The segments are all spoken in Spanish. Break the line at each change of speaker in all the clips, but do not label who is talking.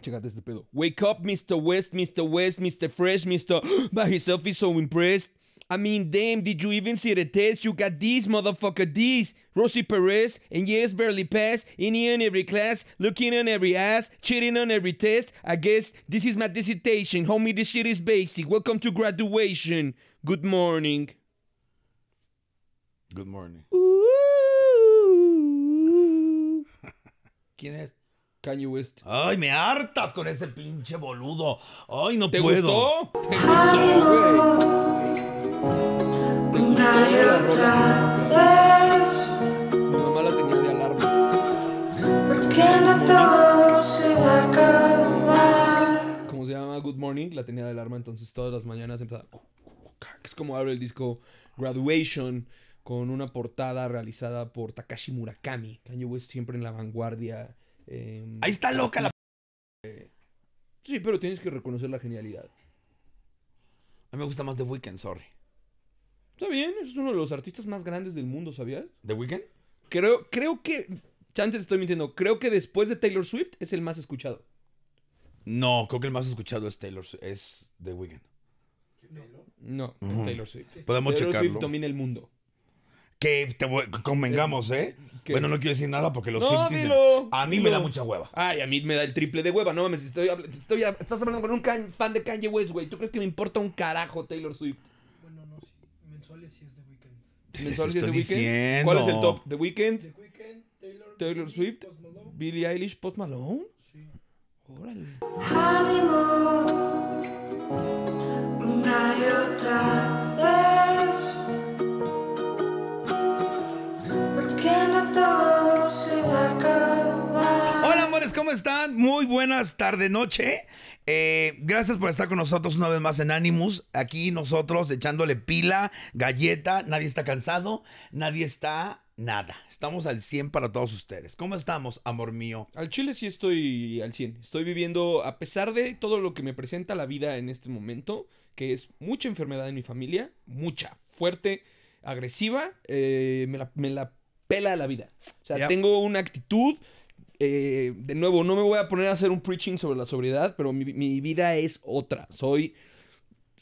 Checa este pedo. Wake up, Mr. West, Mr. West, Mr. Fresh, Mr. By himself is so impressed. I mean, damn, did you even see the test? You got these, motherfucker, these. Rosie Perez, and yes, barely passed. In in every class, looking on every ass, cheating on every test. I guess this is my dissertation. Homie, this shit is basic. Welcome to graduation. Good morning. Good morning. Ooh. ¿Quién es? Kanye West. Ay, me
hartas con ese pinche boludo. Ay, no ¿Te puedo. Gustó? ¿Te gustó, ¿Te gustó
Mi mamá la tenía de alarma. Como se llama Good Morning, la tenía de alarma, entonces todas las mañanas empezaba. Es como abre el disco Graduation con una portada realizada por Takashi Murakami. Kanye West siempre en la vanguardia Em, Ahí está loca la... Eh, sí, pero tienes que reconocer la genialidad. A mí me gusta más The Weeknd, sorry. Está bien, es uno de los artistas más grandes del mundo, ¿sabías? ¿The Weeknd? Creo, creo que... te estoy mintiendo. Creo que después de Taylor Swift es el más escuchado.
No, creo que el más escuchado es Taylor es The Weeknd. No, no es Taylor Swift. Podemos Taylor Swift
domina el mundo. Que convengamos,
¿eh? ¿eh? Bueno, no quiero decir nada porque los no, A mí me da mucha hueva.
Ay, a mí me da el triple de hueva. No mames, estoy, estoy, estás hablando con un fan de Kanye West, güey. ¿Tú crees que me importa un carajo Taylor Swift? Bueno, no, sí. Mensuales sí es de Weekend. ¿Mensuales sí es de weekend ¿Cuál es el top? ¿The Weekend Taylor, Swift, Billie Eilish, Post Malone. Sí. Órale. una y otra.
¿cómo están? Muy buenas tardes, noche. Eh, gracias por estar con nosotros una vez más en Animus. Aquí nosotros echándole pila, galleta. Nadie está cansado, nadie está nada. Estamos al 100 para todos ustedes. ¿Cómo estamos, amor mío?
Al chile sí estoy al 100. Estoy viviendo, a pesar de todo lo que me presenta la vida en este momento, que es mucha enfermedad en mi familia, mucha, fuerte, agresiva, eh, me, la, pela la vida. O sea, tengo una actitud eh, de nuevo, no me voy a poner a hacer un preaching sobre la sobriedad, pero mi, vida es otra. Soy,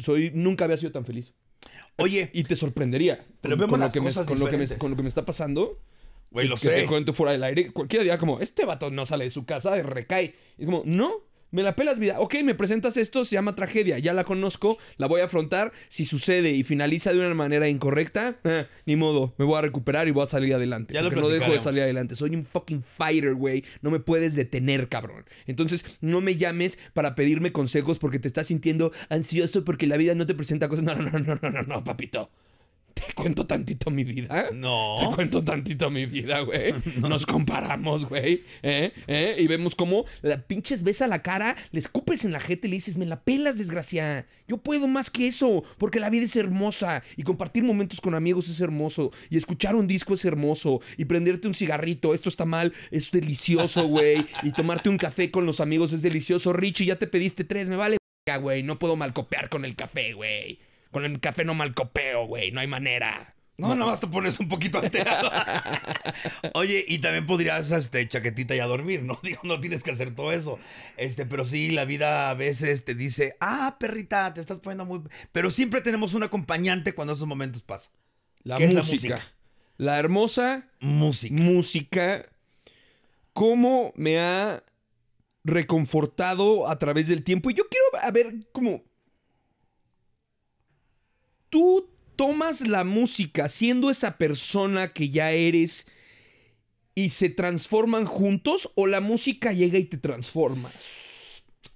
soy, nunca había sido tan feliz. Oye. Y te sorprendería. Pero con, lo que me, con, lo que me, está pasando. Güey, lo sé. te cuento fuera del aire. Cualquiera día como, este vato no sale de su casa recae. Y como, no, me la pelas vida. Ok, me presentas esto, se llama tragedia, ya la conozco, la voy a afrontar. Si sucede y finaliza de una manera incorrecta, eh, ni modo, me voy a recuperar y voy a salir adelante. Ya no dejo de salir adelante. Soy un fucking fighter, güey. No me puedes detener, cabrón. Entonces, no me llames para pedirme consejos porque te estás sintiendo ansioso porque la vida no te presenta cosas. no, no, no, no, no, no papito. Te cuento tantito mi vida. No. Te cuento tantito mi vida, güey. Nos comparamos, güey. ¿Eh? ¿Eh? Y vemos cómo la pinches besa la cara, le escupes en la gente, y le dices, me la pelas, desgraciada. Yo puedo más que eso, porque la vida es hermosa. Y compartir momentos con amigos es hermoso. Y escuchar un disco es hermoso. Y prenderte un cigarrito, esto está mal, es delicioso, güey. y tomarte un café con los amigos es delicioso. Richie, ya te pediste tres, me vale, güey. No puedo mal copiar con el café, güey. Con el café no mal copeo, güey. No hay manera. No, no, hasta pones un poquito alterado.
Oye, y también podrías, este, chaquetita y a dormir, ¿no? Digo, no tienes que hacer todo eso. Este, pero sí, la vida a veces te dice, ah, perrita, te estás poniendo muy... Pero siempre tenemos un acompañante cuando esos momentos pasan.
La música. la música. La hermosa... Música. Música. ¿Cómo me ha reconfortado a través del tiempo? Y yo quiero, a ver, como tú tomas la música siendo esa persona que ya eres y se transforman juntos o la música llega y te transforma?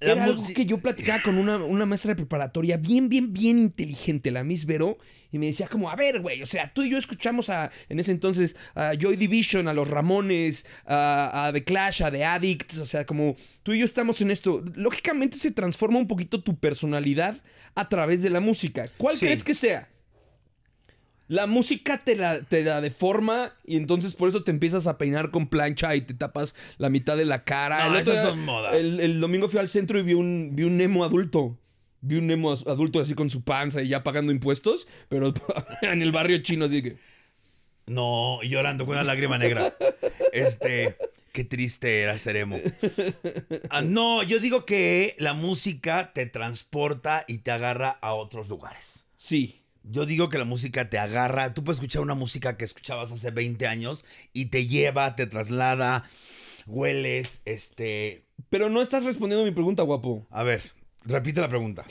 La música que yo platicaba con una, una maestra de preparatoria bien, bien, bien inteligente, la Miss Vero, y me decía como, a ver, güey, o sea, tú y yo escuchamos a, en ese entonces, a Joy Division, a los Ramones, a, The Clash, a The Addicts, o sea, como tú y yo estamos en esto. Lógicamente se transforma un poquito tu personalidad a través de la música. ¿Cuál crees que sea? La música te la, te de deforma y entonces por eso te empiezas a peinar con plancha y te tapas la mitad de la cara. No, el son modas. El, domingo fui al centro y vi un, vi un emo adulto vi un emo adulto así con su panza y ya pagando impuestos, pero en el barrio chino, así que. No, llorando con una lágrima negra.
Este, qué triste era ser emo. Ah, no, yo digo que la música te transporta y te agarra a otros lugares. Sí. Yo digo que la música te agarra. Tú puedes escuchar una música que escuchabas hace 20 años y te lleva, te traslada, hueles, este. Pero no estás respondiendo a mi pregunta, guapo. A ver. Repite la pregunta.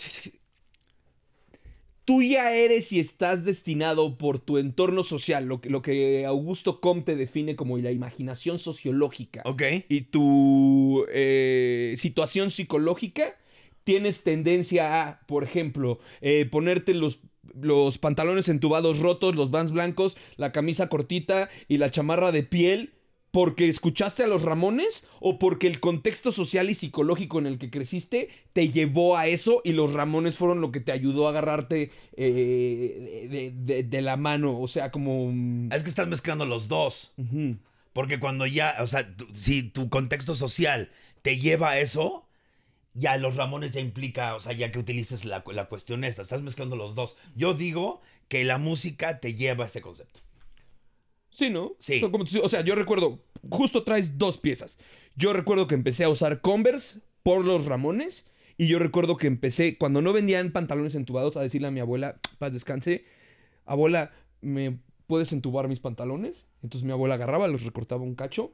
Tú ya eres y estás destinado por tu entorno social, lo que, Augusto Comte define como la imaginación sociológica. Ok. Y tu eh, situación psicológica, tienes tendencia a, por ejemplo, eh, ponerte los, los pantalones entubados rotos, los vans blancos, la camisa cortita y la chamarra de piel porque escuchaste a los Ramones o porque el contexto social y psicológico en el que creciste te llevó a eso y los Ramones fueron lo que te ayudó a agarrarte eh, de, la mano? O sea, como... Mm,
es que estás mezclando
los dos.
Porque cuando ya, o sea, si tu contexto social te lleva a eso, ya los Ramones ya implica, o sea, ya que utilices la, la cuestión esta, estás mezclando los dos. Yo digo que la música te lleva a este concepto.
Sí, ¿no? Sí. o sea, yo recuerdo, justo traes dos piezas. Yo recuerdo que empecé a usar Converse por los Ramones. Y yo recuerdo que empecé, cuando no vendían pantalones entubados, a decirle a mi abuela, paz descanse, abuela, ¿me puedes entubar mis pantalones? Entonces mi abuela agarraba, los recortaba un cacho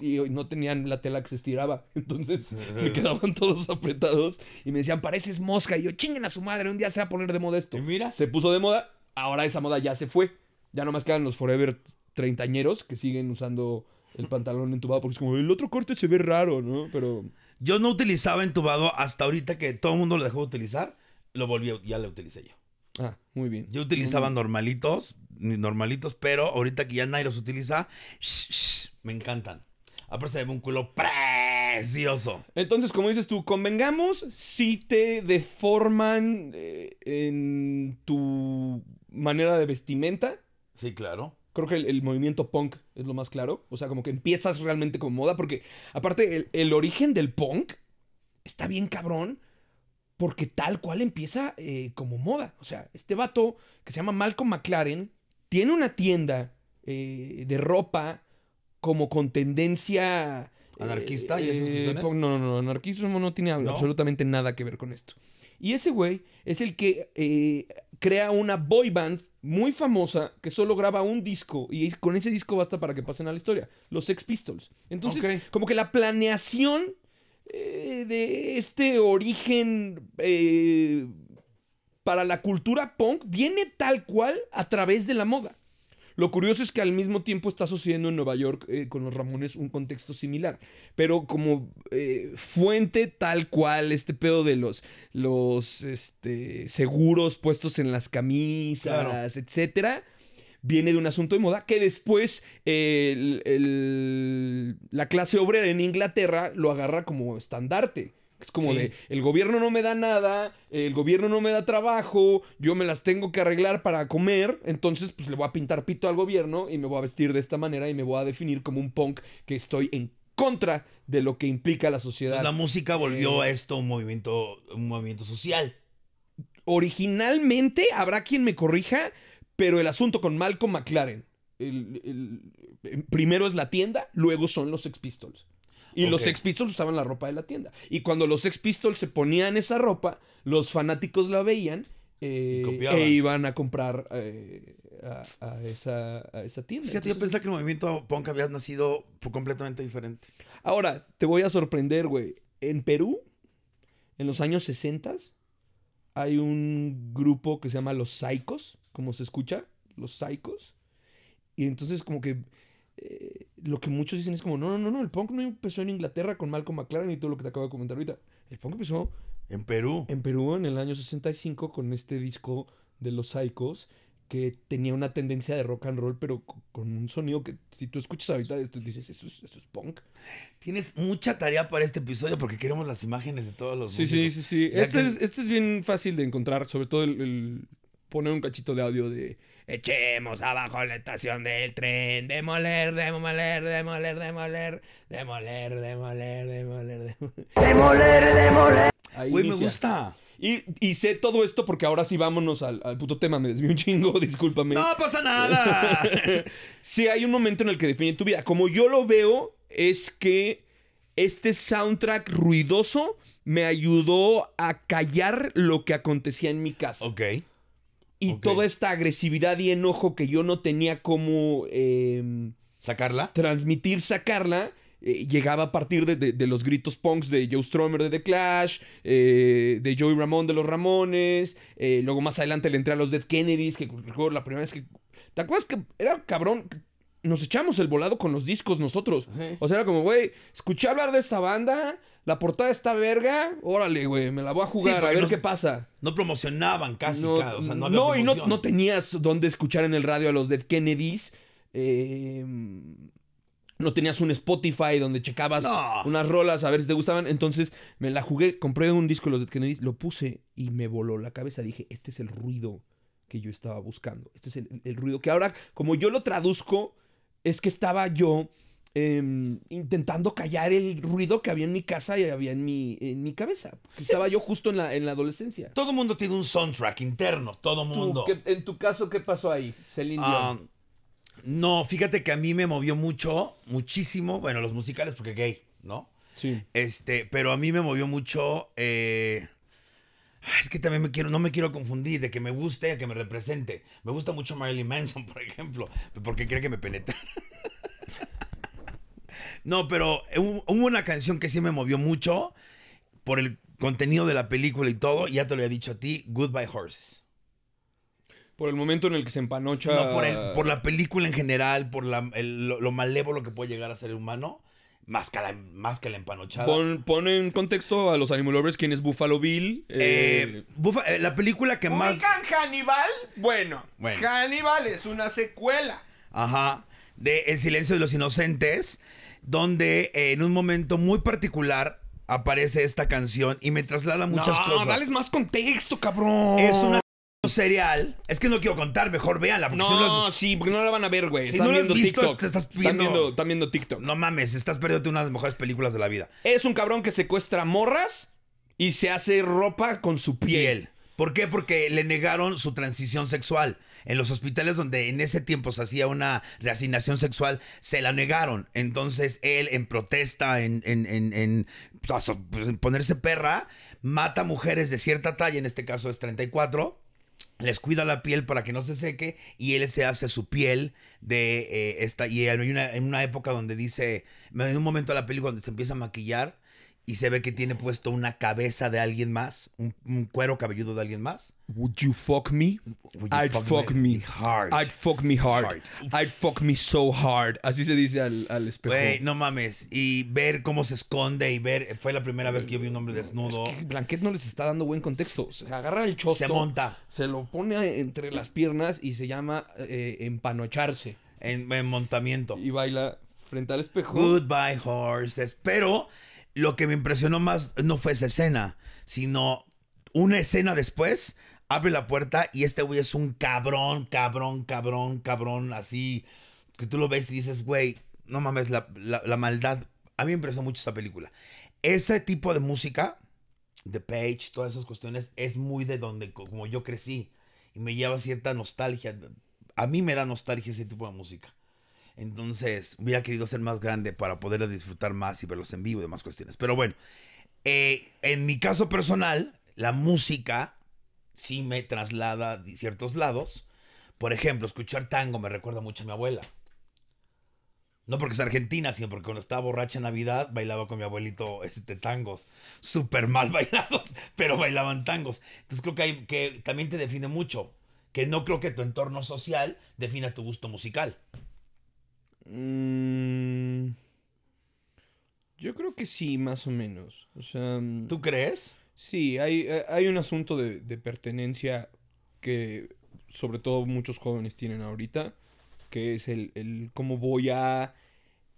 y no tenían la tela que se estiraba. Entonces me quedaban todos apretados y me decían, pareces mosca. Y yo, chinguen a su madre, un día se va a poner de moda esto. Y mira. Se puso de moda, ahora esa moda ya se fue. Ya nomás quedan los forever treintañeros que siguen usando el pantalón entubado porque es como el otro corte se ve raro, ¿no? Pero yo no
utilizaba entubado hasta ahorita que todo el mundo lo dejó de utilizar, lo volví ya lo utilicé yo.
Ah, muy bien.
Yo utilizaba normalitos, normalitos, pero ahorita que ya nadie los utiliza, me encantan. Aparte se un culo precioso.
Entonces, como dices tú, convengamos si te deforman eh, en tu manera de vestimenta Sí, claro. Creo que el, movimiento punk es lo más claro. O sea, como que empiezas realmente como moda, porque aparte el, origen del punk está bien cabrón, porque tal cual empieza eh, como moda. O sea, este vato que se llama Malcolm McLaren tiene una tienda eh, de ropa como con tendencia... Eh, ¿Anarquista no, no, no, anarquismo no tiene absolutamente nada que ver con esto. Y ese güey es el que crea una boy band muy famosa que solo graba un disco y con ese disco basta para que pasen a la historia, los Sex Pistols. Entonces, como que la planeación eh, de este origen eh, para la cultura punk viene tal cual a través de la moda. Lo curioso es que al mismo tiempo está sucediendo en Nueva York eh, con los Ramones un contexto similar, pero como eh, fuente tal cual, este pedo de los, los este, seguros puestos en las camisas, etcétera viene de un asunto de moda que después la clase obrera en Inglaterra lo agarra como estandarte. Es como de, el gobierno no me da nada, el gobierno no me da trabajo, yo me las tengo que arreglar para comer, entonces pues le voy a pintar pito al gobierno y me voy a vestir de esta manera y me voy a definir como un punk que estoy en contra de lo que implica la sociedad. la música volvió eh, a esto un movimiento, un movimiento social. Originalmente, habrá quien me corrija, pero el asunto con Malcolm McLaren. primero es la tienda, luego son los Sex Pistols. Y los Sex Pistols usaban la ropa de la tienda. Y cuando los Sex Pistols se ponían esa ropa, los fanáticos la veían eh, e iban a comprar eh, a, esa, tienda. Fíjate, yo pensaba que el movimiento punk había nacido completamente diferente. Ahora, te voy a sorprender, güey. En Perú, en los años 60, hay un grupo que se llama Los Saicos, como se escucha, Los Saicos. Y entonces como que lo que muchos dicen es como, no, no, no, el punk no empezó en Inglaterra con Malcolm McLaren y todo lo que te acabo de comentar ahorita. El punk empezó... En Perú. En Perú, en el año 65, con este disco de los Psychos, que tenía una tendencia de rock and roll, pero con un sonido que si tú escuchas ahorita, tú dices, eso es, punk. Tienes mucha tarea para este episodio porque queremos
las imágenes de todos los. Sí, sí, sí, sí. Este, es, este,
es, bien fácil de encontrar, sobre todo el poner un cachito de audio de Echemos abajo la estación del tren. Demoler, demoler, demoler, demoler. Demoler, demoler, demoler, demoler. Demoler, demoler. Güey, me gusta. Y, y, sé todo esto porque ahora sí vámonos al, puto tema. Me desvío un chingo, discúlpame. No pasa nada. sí, hay un momento en el que define tu vida. Como yo lo veo, es que este soundtrack ruidoso me ayudó a callar lo que acontecía en mi casa. Ok. Y toda esta agresividad y enojo que yo no tenía como... Em, ¿Sacarla? Transmitir, sacarla. Eh, llegaba a partir de, los gritos punks de Joe Stromer de The Clash, eh, de Joey Ramón de los Ramones, eh, luego más adelante le entré a los Dead Kennedys, que recuerdo la primera vez que... ¿Te acuerdas que era cabrón? Nos echamos el volado con los discos nosotros. O sea, era como, güey, escuché hablar de esta banda, la portada está verga, órale, güey, me la voy a jugar a ver qué pasa.
No promocionaban casi, no, o sea, no y no,
tenías dónde escuchar en el radio a los Dead Kennedys. Em, no tenías un Spotify donde checabas unas rolas a ver si te gustaban. Entonces me la jugué, compré un disco de los Dead Kennedys, lo puse y me voló la cabeza. Dije, este es el ruido que yo estaba buscando. Este es el ruido que ahora, como yo lo traduzco, es que estaba yo Em, intentando callar el ruido que había en mi casa y había en mi, en mi cabeza.
estaba yo justo en la, adolescencia. Todo mundo tiene un soundtrack interno, todo mundo.
en tu caso, ¿qué pasó ahí, Celine ah,
no, fíjate que a mí me movió mucho, muchísimo. Bueno, los musicales, porque gay, ¿no? Sí. Este, pero a mí me movió mucho. Eh, es que también me quiero, no me quiero confundir de que me guste a que me represente. Me gusta mucho Marilyn Manson, por ejemplo, porque cree que me penetra. No, pero hubo una canción que sí me movió mucho por el contenido de la película y todo. Ya te lo había dicho a ti, Goodbye Horses.
Por el momento en el que se empanocha. No, por,
la película en general, por lo, malévolo que puede llegar a ser humano. Más que, la, más que empanochada.
Pon, en contexto a los Animal Lovers quién es Buffalo Bill. Eh, eh, eh, la película que más. Hannibal? Bueno, bueno, Hannibal es una secuela.
Ajá de El silencio de los inocentes, donde eh, en un momento muy particular aparece esta canción y me traslada muchas cosas no,
cosas. más contexto, cabrón. Es una
serial.
Es que no quiero contar, mejor véanla. no,
no sí, porque no la van a
ver, güey. Si no la viendo visto, estás viendo... Están viendo,
TikTok. No mames, estás perdiendo una de las mejores películas de la
vida. Es un cabrón que secuestra morras y se hace ropa con su piel. ¿Por qué? Porque le negaron su
transición sexual en los hospitales donde en ese tiempo se hacía una reasignación sexual, se la negaron. Entonces él en protesta, en, pues, ponerse perra, mata mujeres de cierta talla, en este caso es 34 les cuida la piel para que no se seque y él se hace su piel de eh, esta y hay una, en una época donde dice en un momento de la película donde se empieza a maquillar y se ve que tiene puesto una cabeza de alguien más, un, cuero cabelludo de alguien más.
Would you fuck me? I'd fuck, me, hard. I'd
fuck me hard. I'd fuck me so hard. Así se
dice al, espejo.
no mames. Y ver cómo se esconde y ver. Fue la primera vez que yo vi un
hombre desnudo. Es Blanquet no les está dando buen contexto. Se agarra el chosto. Se monta. Se lo pone entre las piernas y se llama eh, empanocharse. En, en montamiento. Y
baila frente al espejo. Goodbye, horses. Pero lo que me impresionó más no fue esa escena, sino una escena después abre la puerta y este güey es un cabrón, cabrón, cabrón, cabrón, así que tú lo ves y dices, güey, no mames, la, la, maldad. A mí me impresionó mucho esta película. Ese tipo de música, The Page, todas esas cuestiones, es muy de donde, como yo crecí, y me lleva cierta nostalgia. A mí me da nostalgia ese tipo de música. Entonces, hubiera querido ser más grande para poder disfrutar más y verlos en vivo y demás cuestiones. Pero bueno, eh, en mi caso personal, la música sí me traslada de ciertos lados. Por ejemplo, escuchar tango me recuerda mucho a mi abuela. No porque es argentina, sino porque cuando estaba borracha en Navidad bailaba con mi abuelito este, tangos. Súper mal bailados, pero bailaban tangos. Entonces creo que, que también te define mucho. Que no creo que tu entorno social defina tu gusto musical.
Mm, yo creo que sí, más o menos. O sea, mm, ¿Tú crees? Sí, hay, eh, hay un asunto de, pertenencia que sobre todo muchos jóvenes tienen ahorita, que es el, cómo voy a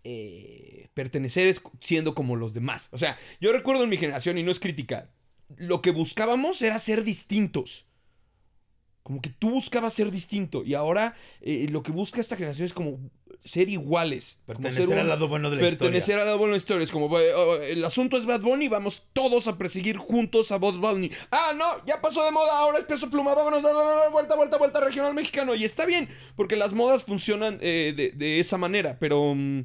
eh, pertenecer siendo como los demás. O sea, yo recuerdo en mi generación, y no es crítica, lo que buscábamos era ser distintos. Como que tú buscabas ser distinto y ahora eh, lo que busca esta generación es como ser iguales. Pertenecer al lado bueno de la historia. Pertenecer al lado bueno de la historia. Es como, oh, oh, el asunto es Bad Bunny, vamos todos a perseguir juntos a Bad Bunny. Ah, no, ya pasó de moda, ahora es peso pluma, vámonos, vuelta, vuelta, vuelta, regional mexicano. Y está bien, porque las modas funcionan eh, de, esa manera, pero... Mm,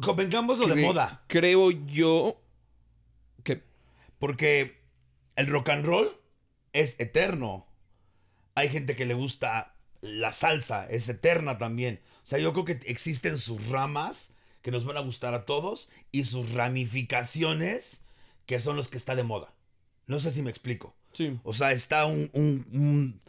Convengamos lo de moda. Creo yo
que... Porque el rock and roll es eterno. Hay gente que le gusta la salsa, es eterna también. O sea, yo creo que existen sus ramas que nos van a gustar a todos y sus ramificaciones que son los que está de moda. No sé si me explico. Sí. O sea, está un, un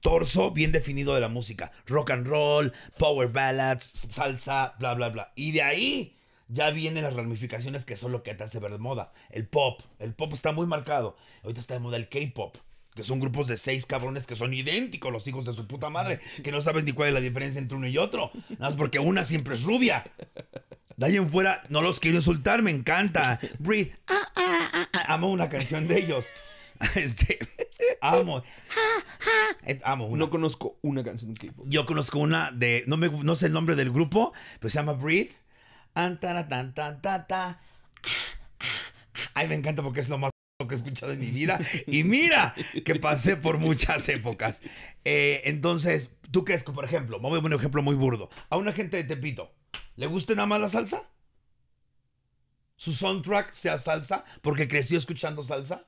torso bien definido de la música. Rock and roll, power ballads, salsa, bla, bla, bla. Y de ahí ya vienen las ramificaciones que son lo que te hace ver de moda. El pop, el pop está muy marcado. Ahorita está de moda el K-pop, que son grupos de seis cabrones que son idénticos, los hijos de su puta madre, que no saben ni cuál es la diferencia entre uno y otro. Nada más porque una siempre es rubia. De en fuera, no los quiero insultar, me encanta. Breathe. Ah, ah, ah, amo una canción de ellos. Este, amo. Eh, amo No conozco una canción de K-pop. Yo conozco una de. No, me, no sé el nombre del grupo, pero se llama Breathe tan, tan, tan, ta, Ay, me encanta porque es lo más que he escuchado en mi vida. Y mira que pasé por muchas épocas. Eh, entonces, ¿tú crees que, por ejemplo, vamos a poner un ejemplo muy burdo, a una gente de Tepito, ¿le gusta nada más la salsa? ¿Su soundtrack sea salsa porque creció escuchando salsa?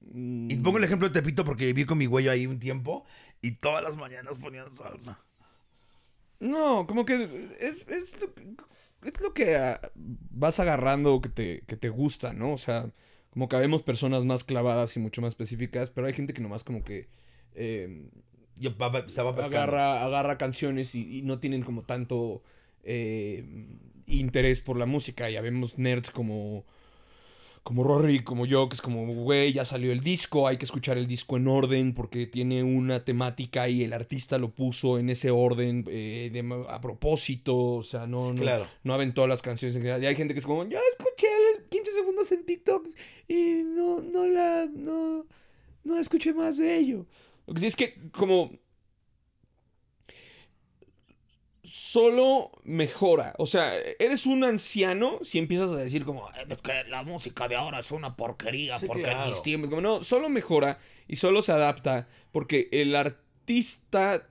Mm. Y pongo el ejemplo de Tepito porque viví con mi güey ahí un tiempo y todas las mañanas ponían salsa.
No, como que es es lo que ah, vas agarrando que te, que te gusta, ¿no? O sea, como que vemos personas más clavadas y mucho más específicas, pero hay gente que nomás como que... Em, va, se va agarra, agarra canciones y, no tienen como tanto em, interés por la música. Ya vemos nerds como como Rory, como yo, que es como, güey, ya salió el disco, hay que escuchar el disco en orden porque tiene una temática y el artista lo puso en ese orden eh, a propósito, o sea, no, no, aventó las canciones en general. Y hay gente que es como, ya escuché el 15 segundos en TikTok y no, no la, no, no escuché más de ello. Lo que es que como solo mejora. O sea, eres un anciano si empiezas a decir como, eh, que la música de ahora es una porquería, porque en mis tiempos, no, solo mejora y solo se adapta, porque el artista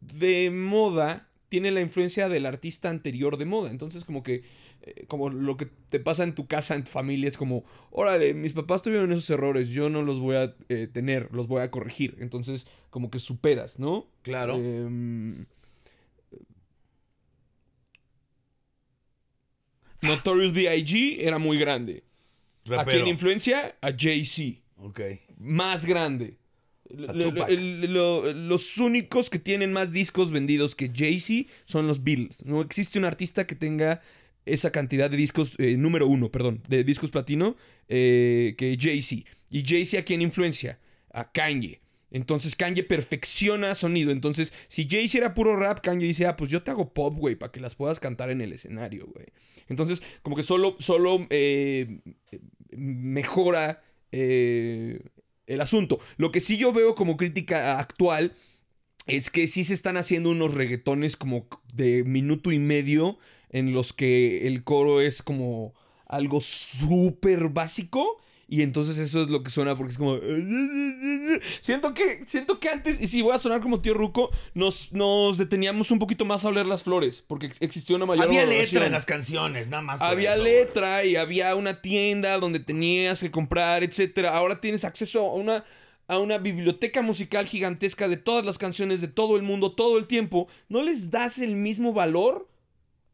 de moda tiene la influencia del artista anterior de moda. Entonces, como que, eh, como lo que te pasa en tu casa, en tu familia, es como, órale, mis papás tuvieron esos errores, yo no los voy a eh, tener, los voy a corregir. Entonces, como que superas, ¿no? Claro. Em, Notorious B.I.G. era muy grande. ¿A quién influencia? A Jay-Z. Ok. Más grande. los únicos que tienen más discos vendidos que Jay-Z son los Beatles. No existe un artista que tenga esa cantidad de discos, eh, número uno, perdón, de discos platino eh, que Jay-Z. ¿Y Jay-Z a quién influencia? A Kanye. Entonces Kanye perfecciona sonido. Entonces, si Jay hiciera puro rap, Kanye dice, ah, pues yo te hago pop, güey, para que las puedas cantar en el escenario, güey. Entonces, como que solo, solo eh, mejora eh, el asunto. Lo que sí yo veo como crítica actual es que sí se están haciendo unos reggaetones como de minuto y medio en los que el coro es como algo súper básico y entonces eso es lo que suena porque es como... Siento que, siento que antes, y si voy a sonar como tío Ruco, nos, nos deteníamos un poquito más a oler las flores porque existió una mayor... Había letra en las canciones, nada más. Había letra y había una tienda donde tenías que comprar, etc. Ahora tienes acceso a una, a una biblioteca musical gigantesca de todas las canciones de todo el mundo todo el tiempo. ¿No les das el mismo valor?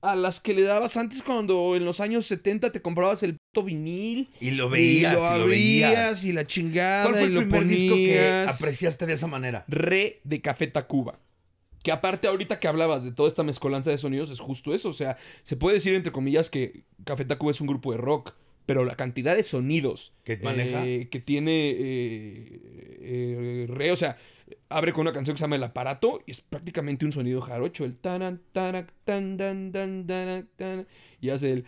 a las que le dabas antes cuando en los años 70 te comprabas el puto vinil. Y lo veías. Y lo abrías y, la chingada. ¿Cuál fue el primer disco que apreciaste de esa manera? Re de Café Tacuba. Que aparte ahorita que hablabas de toda esta mezcolanza de sonidos es justo eso. O sea, se puede decir entre comillas que Café Tacuba es un grupo de rock. Pero la cantidad de sonidos que maneja. Eh, que tiene eh, eh, re, o sea, abre con una canción que se llama El aparato y es prácticamente un sonido jarocho, el taran, tan, tan, y hace el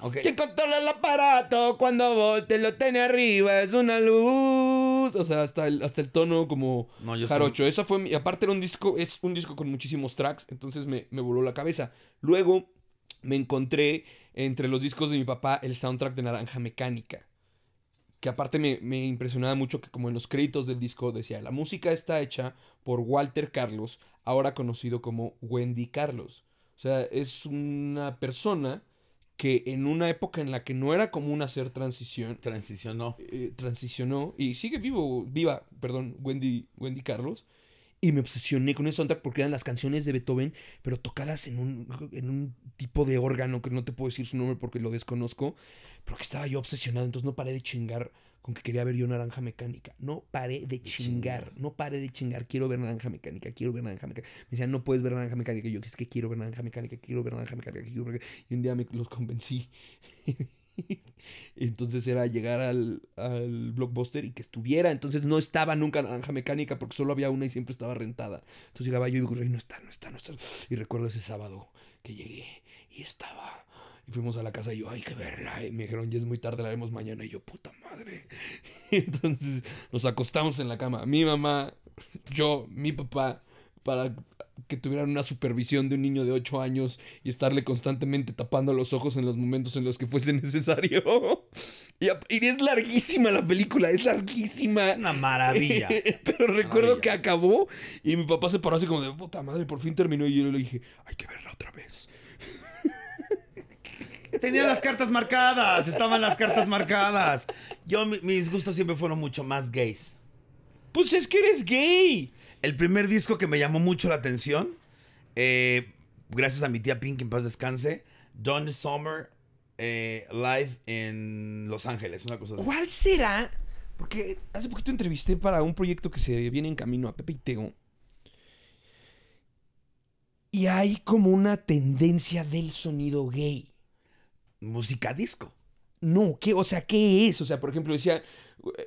okay. ¿Quién controla el aparato cuando volte lo tiene arriba? Es una luz. O sea, hasta el, hasta el tono como jarocho. Esa fue mi. Aparte era un disco, es un disco con muchísimos tracks, entonces me voló la cabeza. Luego me encontré entre los discos de mi papá el soundtrack de Naranja Mecánica que aparte me, impresionaba mucho que como en los créditos del disco decía, la música está hecha por Walter Carlos, ahora conocido como Wendy Carlos. O sea, es una persona que en una época en la que no era común hacer transición. Transicionó. Eh, transicionó y sigue vivo, viva, perdón, Wendy, Wendy Carlos. Y me obsesioné con el soundtrack porque eran las canciones de Beethoven, pero tocadas en un, en un tipo de órgano que no te puedo decir su nombre porque lo desconozco porque estaba yo obsesionado, entonces no paré de chingar con que quería ver yo Naranja Mecánica. No paré de, chingar, no paré de chingar. Quiero ver Naranja Mecánica, quiero ver Naranja Mecánica. Me decían, no puedes ver Naranja Mecánica. Y yo, es que quiero ver Naranja Mecánica, quiero ver Naranja Mecánica, Y un día me los convencí. Entonces era llegar al, blockbuster y que estuviera. Entonces no estaba nunca naranja mecánica porque solo había una y siempre estaba rentada. Entonces llegaba yo y digo, no está, no está, no está. Y recuerdo ese sábado que llegué y estaba fuimos a la casa y yo, hay que verla. Y eh". me dijeron, ya es muy tarde, la vemos mañana. Y yo, puta madre. entonces nos acostamos en la cama. Mi mamá, yo, mi papá, para que tuvieran una supervisión de un niño de 8 años y estarle constantemente tapando los ojos en los momentos en los que fuese necesario. Y, es larguísima la película, es larguísima. Es una maravilla. Pero recuerdo que acabó y mi papá se paró así como de puta madre, por fin terminó. Y yo le dije, hay que verla otra vez. Tenía las cartas marcadas, estaban las cartas marcadas.
Yo, mis gustos siempre fueron mucho más gays. Pues es que eres gay. El primer disco que me llamó mucho la atención, eh, gracias a mi tía Pink, en paz descanse, Don Summer eh, Live en Los Ángeles, una cosa ¿Cuál
será? Porque hace poquito entrevisté para un proyecto que se viene en camino a Pepe y Teo Y hay como una tendencia del sonido gay música disco. No, ¿qué? O sea, ¿qué es? O sea, por ejemplo, decía,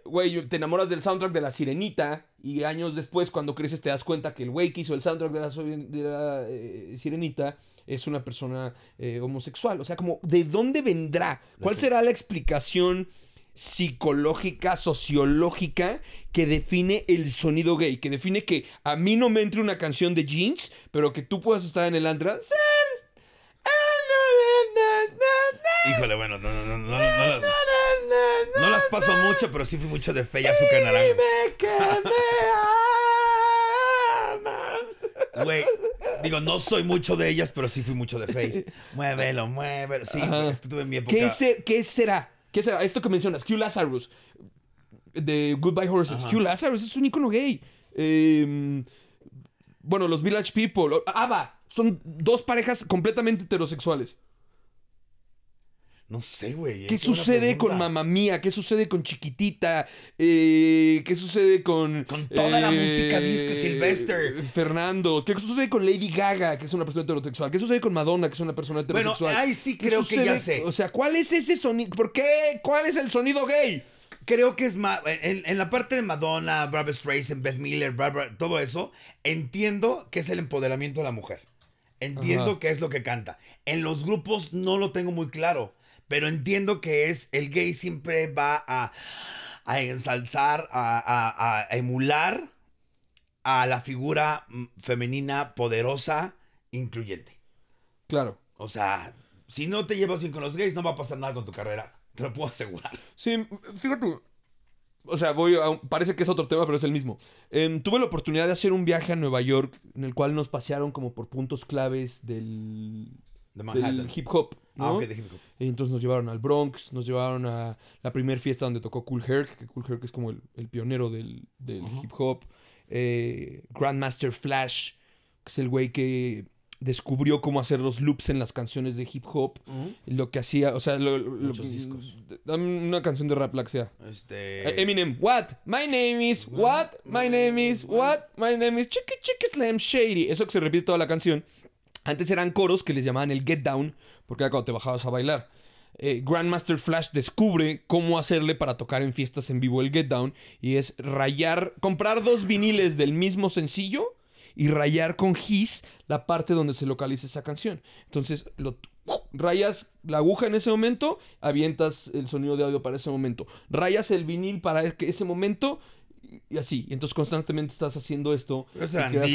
güey, te enamoras del soundtrack de La Sirenita y años después, cuando creces, te das cuenta que el güey que hizo el soundtrack de La, eh, Sirenita es una persona eh, homosexual. O sea, como, ¿de dónde vendrá? ¿Cuál será la explicación psicológica, sociológica, que define el sonido gay? Que define que a mí no me entre una canción de jeans, pero que tú puedas estar en el andra... ¡Sí! Híjole, bueno, no, no, no, no, las,
no las paso mucho, pero sí fui mucho de fe y azúcar naranja. Dime que me amas. digo, no soy mucho de ellas, pero sí fui mucho de fe. Muévelo, muévelo. Sí, porque es que mi época.
¿Qué, será? ¿Qué será? Esto que mencionas, Q Lazarus, de Goodbye Horses. Q Lazarus es un icono gay. Em, bueno, los Village People, ABBA, son dos parejas completamente heterosexuales.
No sé, güey. ¿Qué sucede
con Mamá Mía? ¿Qué sucede con Chiquitita? Eh, ¿Qué sucede con. Con toda la música eh, disco Sylvester. Fernando. ¿Qué sucede con Lady Gaga, que es una persona heterosexual? ¿Qué sucede con Madonna, que es una persona heterosexual? Bueno, ahí sí creo que ya sé. O sea, ¿cuál es ese sonido? ¿Por qué? ¿Cuál es el sonido gay?
creo que es En, la parte de Madonna, Barbara Streisand, Beth Miller, Barbara, todo eso, entiendo que es el empoderamiento de la mujer. Entiendo que es lo que canta. En los grupos no lo tengo muy claro pero entiendo que es el gay siempre va a, ensalzar, a, emular a la figura mm, femenina poderosa, incluyente. Claro. O sea,
si no te llevas bien con los gays, no va a pasar nada con tu carrera. Te lo puedo asegurar. Sí, fíjate. O sea, voy parece que es otro tema, pero es el mismo. Em, tuve la oportunidad de hacer un viaje a Nueva York en el cual nos pasearon como por puntos claves del, de del hip hop. Ah, y entonces nos llevaron al Bronx, nos llevaron a la primera fiesta donde tocó Cool Herc, que Cool Herc es como el, pionero del, hip hop. Eh, Grandmaster Flash, que es el güey que descubrió cómo hacer los loops en las canciones de hip hop. Lo que hacía, o sea, lo, discos. Mm, una canción de rap, la
este, eh, Eminem,
what? My name is, what? My name is, what? My name is, chiqui chiqui slam shady. Eso que se repite toda la canción. Antes eran coros que les llamaban el get down, porque era cuando te bajabas a bailar. Eh, Grandmaster Flash descubre cómo hacerle para tocar en fiestas en vivo el Get Down y es rayar, comprar dos viniles del mismo sencillo y rayar con His la parte donde se localiza esa canción. Entonces, lo, rayas la aguja en ese momento, avientas el sonido de audio para ese momento, rayas el vinil para ese momento y así. Y entonces constantemente estás haciendo esto.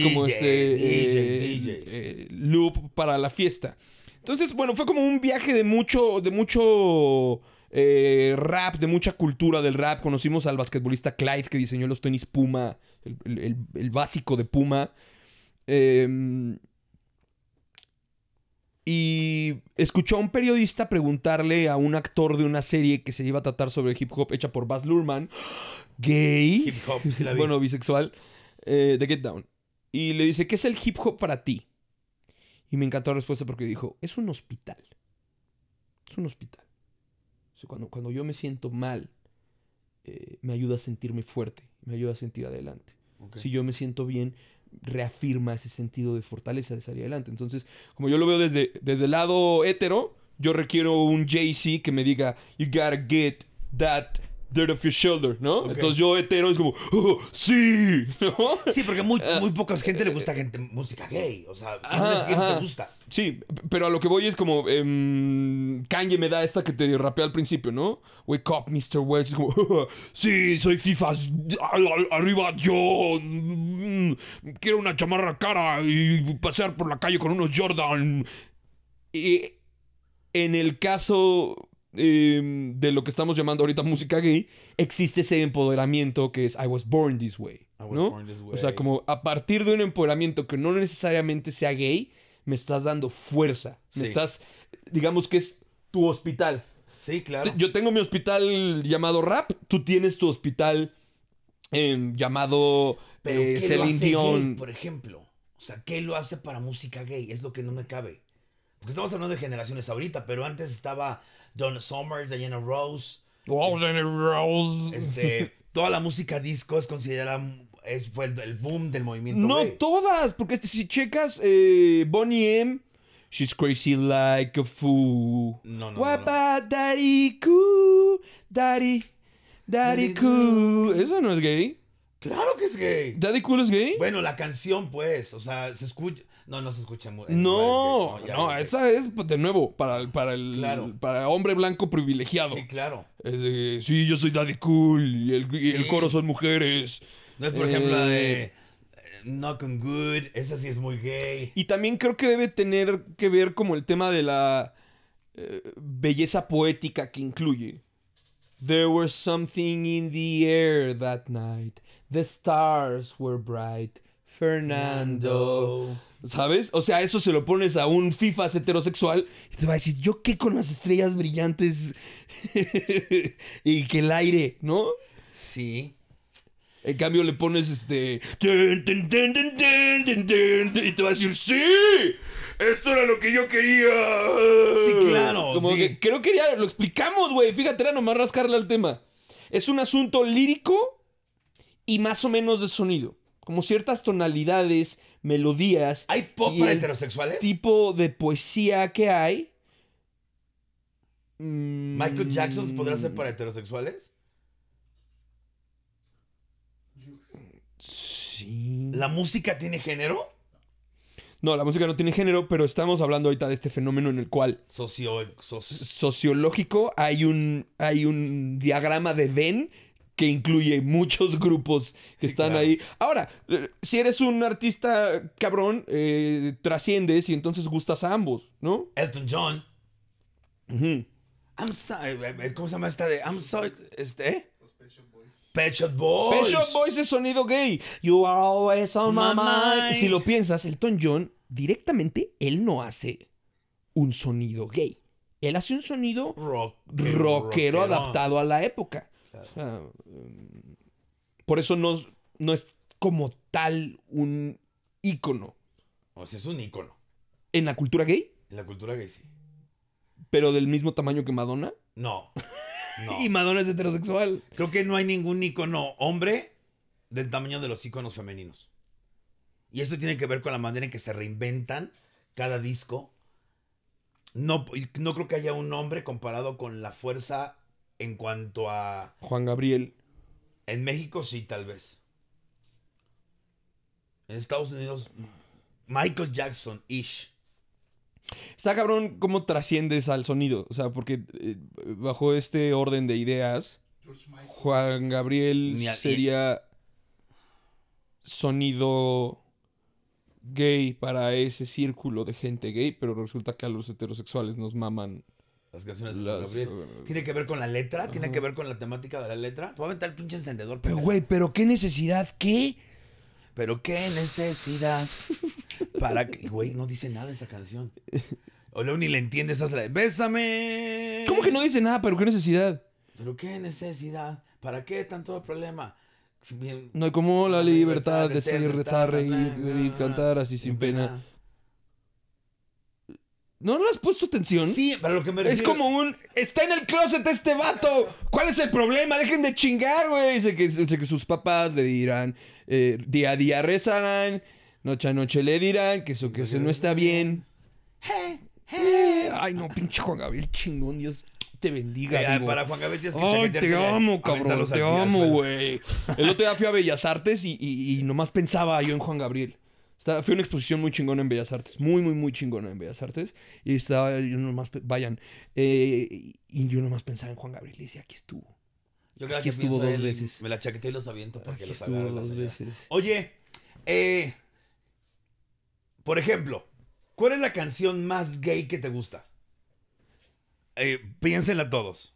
como este eh, eh, loop para la fiesta. Entonces, bueno, fue como un viaje de mucho, de mucho eh, rap, de mucha cultura del rap. Conocimos al basquetbolista Clive que diseñó los tenis Puma, el, básico de Puma. Em, y escuchó a un periodista preguntarle a un actor de una serie que se iba a tratar sobre hip hop hecha por Baz Luhrmann, gay, bueno, bisexual, eh, de Get Down. Y le dice, ¿qué es el hip hop para ti? Y me encantó la respuesta porque dijo, es un hospital. Es un hospital. cuando, cuando yo me siento mal, eh, me ayuda a sentirme fuerte, me ayuda a sentir adelante. Si yo me siento bien, reafirma ese sentido de fortaleza de salir adelante. Entonces, como yo lo veo desde, desde el lado hétero... yo requiero un Jay-Z que me diga, you gotta get that Dirt of Your Shoulder, ¿no? Entonces yo hetero es como, oh, ¡sí! Sí, porque muy, ah. muy poca gente le gusta
música gay. O sea, si no te gusta.
Sí, pero a lo que voy es como, em, Kanye me da esta que te rapeé al principio, ¿no? Wake up, Mr. Wells. Es como, ah, ¡sí! Soy FIFA. Arriba yo. Mm, quiero una chamarra cara y pasear por la calle con unos Jordan. Y en el caso Em, de lo que estamos llamando ahorita música gay, existe ese empoderamiento que es I was born this way. O sea, como a partir de un empoderamiento que no necesariamente sea gay, me estás dando fuerza. Me estás, digamos que es tu hospital. Sí, claro. Yo tengo mi hospital llamado rap, tú tienes tu hospital em, llamado Pero eh, ¿qué lo por
ejemplo. O sea, ¿qué lo hace para música gay? Es lo que no me cabe. Porque estamos hablando de generaciones ahorita, pero antes estaba Donna Summer, Diana Rose. Wow, este, Diana Rose. Este, toda la música disco es considerada es, el, boom del movimiento. No
todas, porque este, si checas eh, Bonnie M. She's crazy like a fool. No, no, no, daddy cool, daddy, daddy cool. ¿Eso no es gay? Claro que es gay. ¿Daddy cool es gay? Bueno, la canción,
pues, o sea, se escucha. No, no se escucha muy.
No, no, esa es, pues, de nuevo, para, el, para hombre blanco privilegiado. Sí, claro. De, sí, yo soy Daddy Cool y el, coro son mujeres. No es, por ejemplo, la de. Eh, eh, Knock Good,
esa sí es muy gay.
Y también creo que debe tener que ver como el tema de la eh, belleza poética que incluye. There was something in the air that night. The stars were bright. Fernando. ¿Sabes? O sea, eso se lo pones a un FIFA heterosexual y te va a decir, ¿yo qué con las estrellas brillantes y que el aire, ¿no? Sí. En cambio le pones este... Y te va a decir, sí, esto era lo que yo quería. Sí, claro. Como que creo que lo explicamos, güey. Fíjate, era nomás rascarle al tema. Es un asunto lírico y más o menos de sonido como ciertas tonalidades, melodías. ¿Hay pop para heterosexuales? Tipo de poesía que hay. Mm. ¿Michael Jackson podrá ser para
heterosexuales?
Sí. ¿La
música tiene género?
No, la música no tiene género, pero estamos hablando ahorita de este fenómeno en el cual. Sociológico, hay un, hay un diagrama de Venn que incluye muchos grupos que están ahí. Ahora, eh, si eres un artista cabrón, eh, trasciendes y entonces gustas a ambos, ¿no? Elton John. Eh,
¿Cómo se llama esta de I'm sorry? Este, Boys. Pet Boys
es sonido gay. You are always on my, mind. Si lo piensas, Elton John, directamente, él no hace un sonido gay. Él hace un sonido rockero, adaptado a la época. Em, por eso no, no es como tal un ícono. O sea, es un ícono. ¿En la cultura gay? En la cultura gay, sí. ¿Pero del mismo tamaño que Madonna? No. y Madonna es heterosexual. Creo
que no hay ningún ícono hombre del tamaño de los íconos femeninos. Y eso tiene que ver con la manera en que se reinventan cada disco. No, no creo que haya un hombre comparado con la fuerza en cuanto a...
Juan Gabriel.
En México sí, tal vez. En Estados Unidos, Michael Jackson-ish.
Está cabrón cómo trasciendes al sonido. O sea, porque eh, bajo este orden de ideas, Juan Gabriel sería sonido gay para ese círculo de gente gay, pero resulta que a los heterosexuales nos maman las canciones de
¿Tiene que ver con la letra? ¿Tiene que ver con la temática de la letra? Te voy a aventar el pinche encendedor. Pero,
güey, pero qué necesidad, qué. Pero qué necesidad
para que... Güey, no dice nada esa canción. O luego ni le entiende esa...
Bésame. ¿Cómo que no dice nada, pero qué necesidad?
Pero qué necesidad. ¿Para qué tanto problema?
No hay como la libertad de ser, rezar, y cantar así sin pena. ¿No le has puesto atención? Sí, pero lo que me refiero... Es como un... ¡Está en el closet este vato! ¿Cuál es el problema? ¡Dejen de chingar, güey! sé que, que sus papás le dirán... Eh, día a día rezarán. Noche a noche le dirán que eso que no está bien. Eh, ay, no, pinche Juan Gabriel chingón. Dios te bendiga. para Juan Gabriel tienes que Ay, te amo, cabrón. Te amo, güey. El otro día fui a Bellas Artes y, y nomás pensaba yo en Juan Gabriel fue una exposición muy chingona en Bellas Artes, muy, muy, muy chingona en Bellas Artes. Y estaba, yo nomás, vayan. Eh, y yo nomás pensaba en Juan Gabriel y decía, aquí estuvo. Yo creo aquí que estuvo dos veces. Me la chaqueté y los aviento porque los estuvo dos veces. Oye, eh,
por ejemplo, ¿cuál es la canción más gay que te gusta? Eh, piénsenla todos.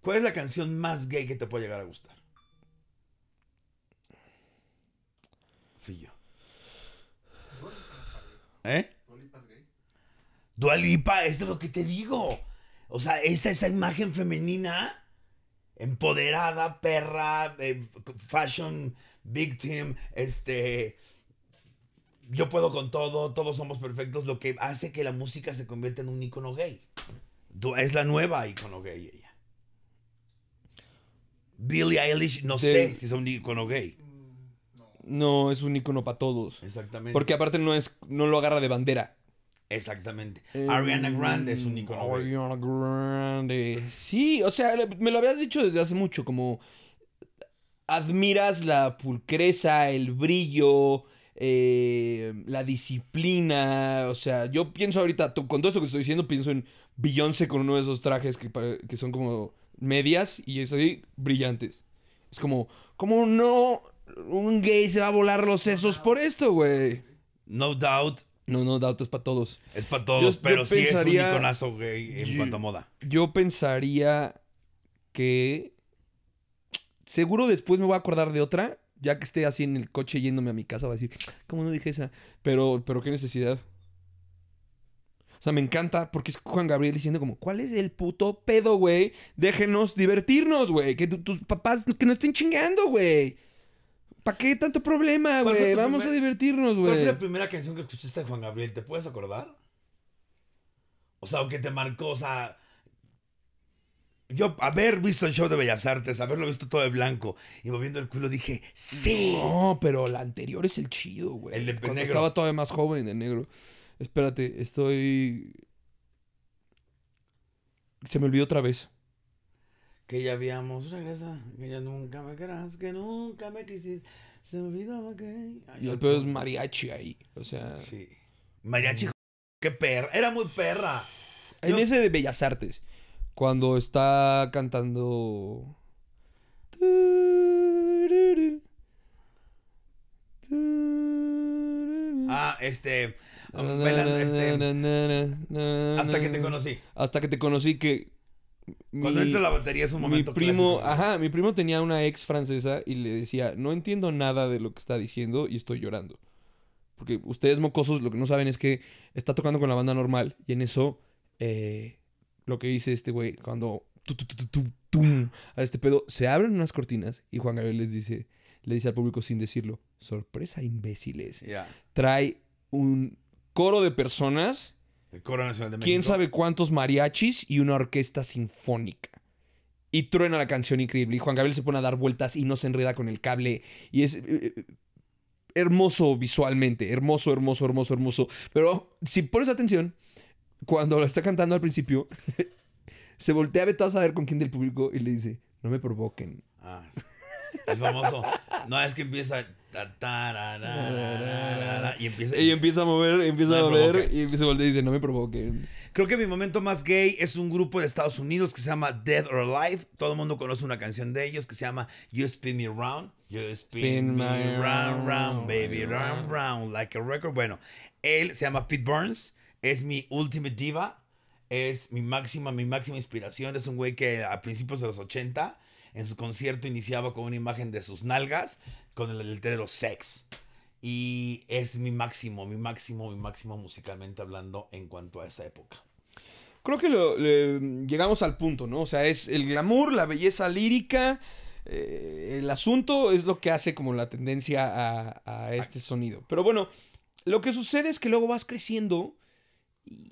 ¿Cuál es la canción más gay que te puede llegar a gustar? Fillo. ¿Eh? ¿Eh? Dualipa, es lo que te digo. O sea, esa, esa imagen femenina, empoderada, perra, eh, fashion victim, este, yo puedo con todo, todos somos perfectos, lo que hace que la música se convierta en un icono gay. Es la nueva icono gay ella.
Billie Eilish, no sé si es un icono gay no es un icono para todos. Exactamente. Porque aparte no es no lo agarra de bandera. Exactamente. Ariana mm, Grande es un icono. Ariana Grande. Sí, o sea, me lo habías dicho desde hace mucho, como admiras la pulcreza, el brillo, eh, la disciplina. O sea, yo pienso ahorita, con todo eso que estoy diciendo, pienso en Beyoncé con uno de esos trajes que, que son como medias y es así, brillantes. Es como, como no, un gay se va a volar los sesos por esto, güey. No doubt. No, no doubt es para todos. Es para todos, pero sí es un iconazo gay en cuanto a moda. Yo pensaría que. Seguro después me voy a acordar de otra, ya que esté así en el coche yéndome a mi casa, va a decir, ¿cómo no dije esa? Pero, pero qué necesidad. O sea, me encanta porque es Juan Gabriel diciendo como, ¿cuál es el puto pedo, güey? Déjenos divertirnos, güey. Que tus papás, que no estén chingando, güey. ¿Para qué tanto problema, güey? Vamos a divertirnos, güey. ¿Cuál fue la
primera canción que escuchaste de Juan Gabriel? ¿Te puedes acordar? O sea, o que te marcó, o sea. Yo, haber visto el show de Bellas Artes, haberlo visto todo de blanco y moviendo el culo, dije, sí. No, pero la anterior es
el chido, güey. El de Cuando estaba todavía más joven, de negro. Espérate, estoy. Se me olvidó otra vez
que ya habíamos
regresa que
ya nunca me querás, que nunca me quisiste, se me olvidaba que... y el peor es
mariachi ahí, o sea... Sí. Mariachi,
qué perra, era muy perra.
En ese de Bellas Artes, cuando está cantando...
Ah, este...
este hasta que te conocí. Hasta que te conocí que cuando entra la batería es un momento mi primo, Ajá, mi primo tenía una ex francesa y le decía, no entiendo nada de lo que está diciendo y estoy llorando. Porque ustedes mocosos lo que no saben es que está tocando con la banda normal y en eso eh, lo que dice este güey cuando a este pedo se abren unas cortinas y Juan Gabriel les dice, le dice al público sin decirlo, sorpresa imbéciles. Trae un coro de personas el Coro Nacional de México. Quién sabe cuántos mariachis y una orquesta sinfónica. Y truena la canción increíble. Y Juan Gabriel se pone a dar vueltas y no se enreda con el cable. Y es eh, eh, hermoso visualmente. Hermoso, hermoso, hermoso, hermoso. Pero si pones atención, cuando lo está cantando al principio, se voltea a ver a saber con quién del público y le dice: No me provoquen.
Ah, famoso. no, es que empieza y empieza, a mover, empieza a mover
y se voltea y dice, no me provoquen.
Creo que mi momento más gay es un grupo de Estados Unidos que se llama Dead or Alive. Todo el mundo conoce una canción de ellos que se llama You Spin Me Round. You spin, me round, round, baby, round, round, like a record. Bueno, él se llama Pete Burns, es mi ultimate diva, es mi máxima, mi máxima inspiración. Es un güey que a principios de los 80 en su concierto iniciaba con una imagen de sus nalgas con el letrero sex. Y es mi máximo, mi máximo, mi máximo musicalmente hablando en cuanto a esa época.
Creo que llegamos al punto, ¿no? O sea, es el glamour, la belleza lírica. Eh, el asunto es lo que hace como la tendencia a, a este sonido. Pero bueno, lo que sucede es que luego vas creciendo y,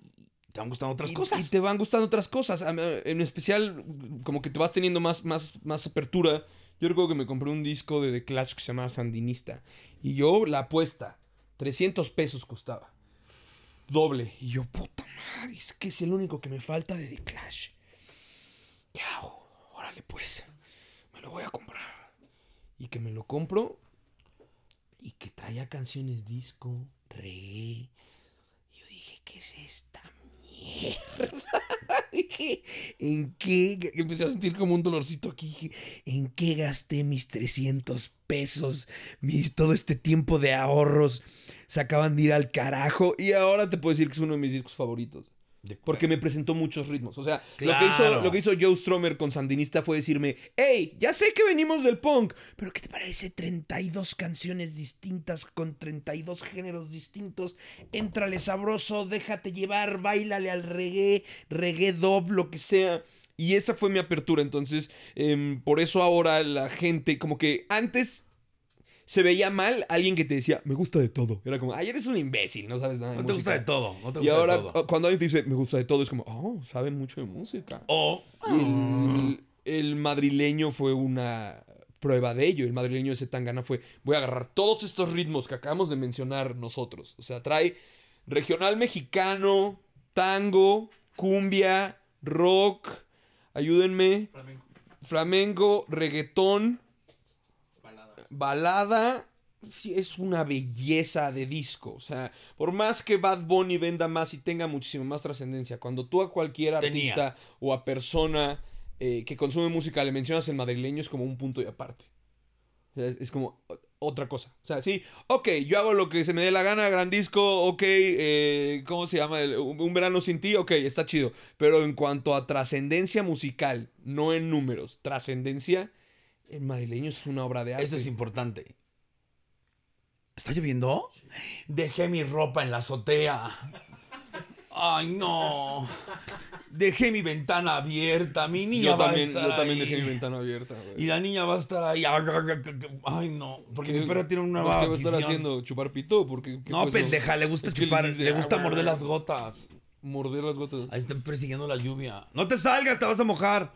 te van gustando otras cosas. Y te van gustando otras cosas. En especial, como que te vas teniendo más, más, más apertura. Yo recuerdo que me compré un disco de The Clash que se llamaba Sandinista. Y yo la apuesta, 300 pesos costaba. Doble. Y yo, puta madre, es que es el único que me falta de The Clash. ¿Qué hago? Órale, pues. Me lo voy a comprar. Y que me lo compro. Y que traía canciones disco, reggae. Y yo dije, ¿qué es esta ¿En qué? Empecé a sentir como un dolorcito aquí. ¿En qué gasté mis 300 pesos? Mis, todo este tiempo de ahorros se acaban de ir al carajo. Y ahora te puedo decir que es uno de mis discos favoritos. Porque me presentó muchos ritmos. O sea, lo, que hizo, lo hizo Joe Stromer con Sandinista fue decirme, hey, ya sé que venimos del punk, pero ¿qué te parece 32 canciones distintas con 32 géneros distintos? Éntrale sabroso, déjate llevar, bailale al reggae, reggae dub, lo que sea. Y esa fue mi apertura, entonces, em, por eso ahora la gente, como que antes se veía mal alguien que te decía, me gusta de todo. Era como, ay, eres un imbécil, no sabes nada de No te gusta de todo, y ahora, cuando alguien te dice, me gusta de todo, es como, oh, saben mucho de música. O el, madrileño fue una prueba de ello. El madrileño de tangana fue, voy a agarrar todos estos ritmos que acabamos de mencionar nosotros. O sea, trae regional mexicano, tango, cumbia, rock, ayúdenme, flamenco, flamenco reggaetón, balada es una belleza de disco. O sea, por más que Bad Bunny venda más y tenga muchísimo más trascendencia, cuando tú a cualquier artista o a persona eh, que consume música le mencionas el madrileño, es como un punto de aparte. es como otra cosa. O sea, sí, ok, yo hago lo que se me dé la gana, gran disco, ok, eh, ¿cómo se llama? Un, un verano sin ti, ok, está chido. Pero en cuanto a trascendencia musical, no en números, trascendencia el madrileño es una obra de arte. Eso es importante. ¿Está lloviendo?
Dejé mi ropa en la azotea. Ay, no. Dejé mi ventana abierta. Mi niña va a estar Yo también dejé mi ventana abierta. Y la niña va a estar ahí. Ay, no. Porque mi perra tiene una ¿Qué va a estar haciendo? ¿Chupar pito? Porque, no, pendeja. Le gusta chupar. Le, le gusta ah, morder las gotas. Morder las gotas. Ahí están persiguiendo la lluvia. No te salgas, te vas a mojar.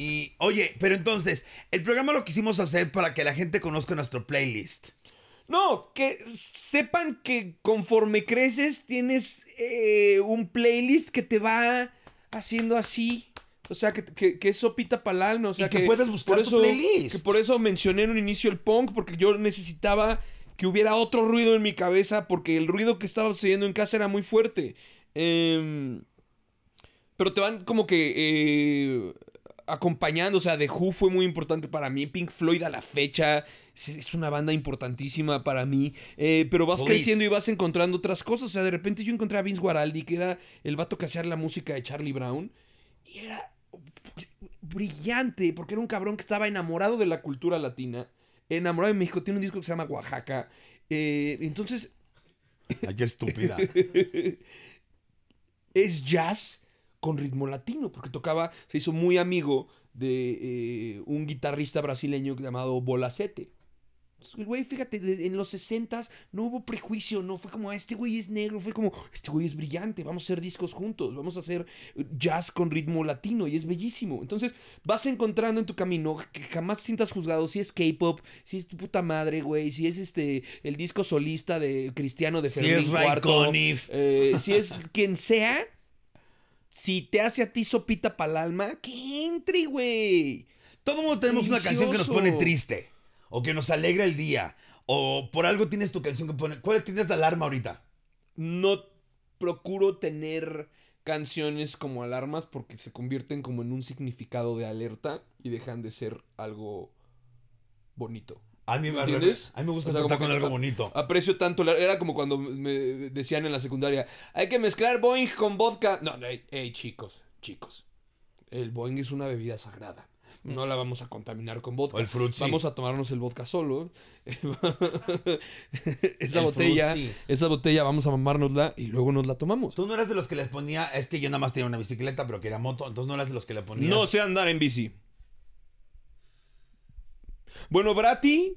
Y oye, pero entonces, el programa lo quisimos hacer para que la gente conozca nuestro playlist.
No, que sepan que conforme creces tienes eh, un playlist que te va haciendo así. O sea, que, que, es sopita palal, ¿no? O sea, que, puedes buscar eso, playlist. Que por eso mencioné en un inicio el punk, porque yo necesitaba que hubiera otro ruido en mi cabeza, porque el ruido que estaba sucediendo en casa era muy fuerte. Em, pero te van como que eh, acompañando, o sea, The Who fue muy importante para mí, Pink Floyd a la fecha es, una banda importantísima para mí, eh, pero vas creciendo y vas encontrando otras cosas, o sea, de repente yo encontré a Vince Guaraldi, que era el vato que hacía la música de Charlie Brown, y era brillante, porque era un cabrón que estaba enamorado de la cultura latina, enamorado de México, tiene un disco que se llama Oaxaca, eh, entonces...
Ay, qué estúpida.
es jazz con ritmo latino, porque tocaba, se hizo muy amigo de eh, un guitarrista brasileño llamado Bolacete. Güey, fíjate, en los 60s no hubo prejuicio, no fue como, este güey es negro, fue como, este güey es brillante, vamos a hacer discos juntos, vamos a hacer eh, jazz con ritmo latino y es bellísimo. Entonces vas encontrando en tu camino que jamás te sientas juzgado si es K-pop, si es tu puta madre, güey, si es este, el disco solista de Cristiano de Fermín si es eh, si es quien sea si te hace a ti sopita pa'l alma, que entre, güey. Todo mundo tenemos una canción que nos pone triste
o que nos alegra el día o por algo tienes tu canción que
pone. ¿Cuál tienes de alarma ahorita? No procuro tener canciones como alarmas porque se convierten como en un significado de alerta y dejan de ser algo bonito. A mí, me, A mí me gusta o con algo bonito. Aprecio tanto. era como cuando me decían en la secundaria: hay que mezclar Boeing con vodka. No, hey, chicos, chicos. El Boeing es una bebida sagrada. No la vamos a contaminar con vodka. Vamos a tomarnos el vodka solo. esa botella, esa botella vamos a mamárnosla y luego nos la tomamos. Tú no eras de los que les ponía, es que yo nada
más tenía una bicicleta, pero que era moto, entonces no eras de los que le ponía. No
sé andar en bici. Bueno, Brati,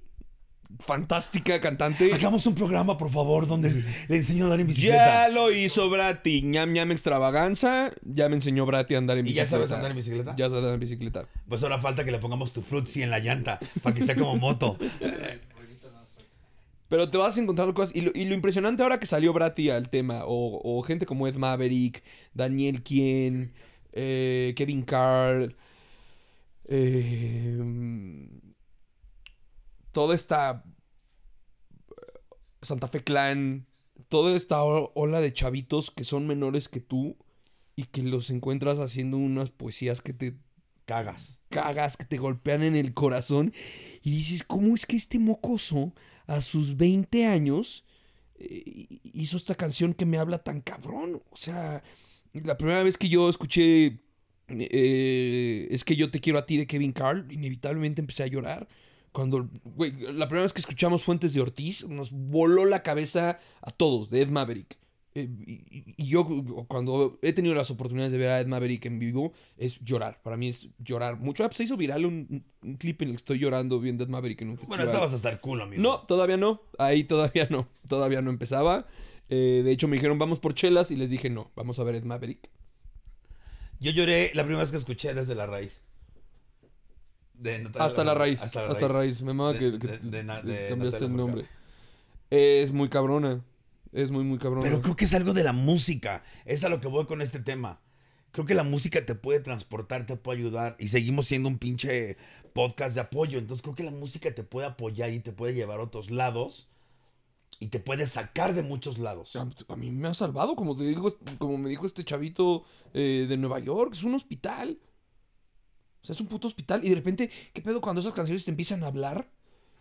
fantástica cantante. Hagamos un programa,
por favor, donde le enseño a andar en bicicleta. Ya
lo hizo Brati. ñam ñam extravaganza. Ya me enseñó Brati a andar en bicicleta. ¿Y ya sabes andar en bicicleta? Ya sabes andar en bicicleta. Pues ahora falta que le pongamos tu frutzi en la llanta para que sea como moto. Pero te vas a encontrar cosas. Y lo, impresionante ahora que salió Brati al tema, o, gente como Ed Maverick, Daniel Kien, eh, Kevin Carl. Eh, toda esta eh, Santa Fe Clan, toda esta ola de chavitos que son menores que tú y que los encuentras haciendo unas poesías que te cagas. Cagas, que te golpean en el corazón y dices, ¿cómo es que este mocoso a sus 20 años eh, hizo esta canción que me habla tan cabrón? O sea, la primera vez que yo escuché eh, Es que yo te quiero a ti de Kevin Carl, inevitablemente empecé a llorar. Cuando, la primera vez que escuchamos Fuentes de Ortiz, nos voló la cabeza a todos de Ed Maverick. Eh, y, yo cuando he tenido las oportunidades de ver a Ed Maverick en vivo, es llorar. Para mí es llorar mucho. Ah, pues se hizo viral un, clip en el que estoy llorando viendo a Ed Maverick en un festival. Bueno, estabas hasta el culo, amigo. No, todavía no. Ahí todavía no. Todavía no empezaba. Eh, de hecho, me dijeron, vamos por chelas. Y les dije, no, vamos a ver Ed Maverick. Yo lloré la primera vez que escuché desde la raíz hasta, la raíz, hasta la raíz. Me mama que, cambiaste el nombre. Es muy cabrona. Es muy, muy cabrona. Pero creo que es algo de la música.
Es a lo que voy con este tema. Creo que la música te puede transportar, te puede ayudar. Y seguimos siendo un pinche podcast de apoyo. Entonces creo que la música te puede apoyar y te puede llevar a otros lados. Y te
puede sacar de muchos lados. Ah, pues, a, mí me ha salvado, como te digo, como me dijo este chavito eh, de Nueva York, es un hospital. O sea, es un puto hospital. Y de repente, ¿qué pedo cuando esas canciones te empiezan a hablar?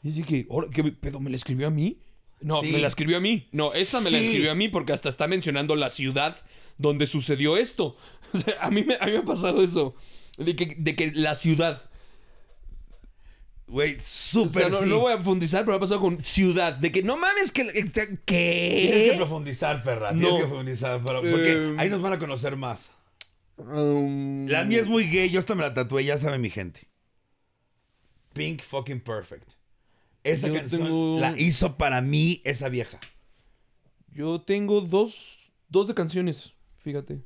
Y así que, ¿qué pedo? ¿Me la escribió a mí?
No, me la escribió a mí. No, esa me la escribió a
mí porque hasta está mencionando la ciudad donde sucedió esto. O sea, a mí me, a ha pasado eso. De que, la ciudad. Güey, súper. O sea, no, voy a profundizar, pero me ha pasado con ciudad. De que no mames, que. que
¿Qué? Tienes que profundizar, perra. Tienes que profundizar, pero Porque eh, ahí nos van a conocer más. La mía es muy gay, yo hasta me la tatué, ya sabe mi gente. Pink fucking perfect. Esa canción la hizo para mí esa vieja.
Yo tengo dos, dos de canciones, fíjate.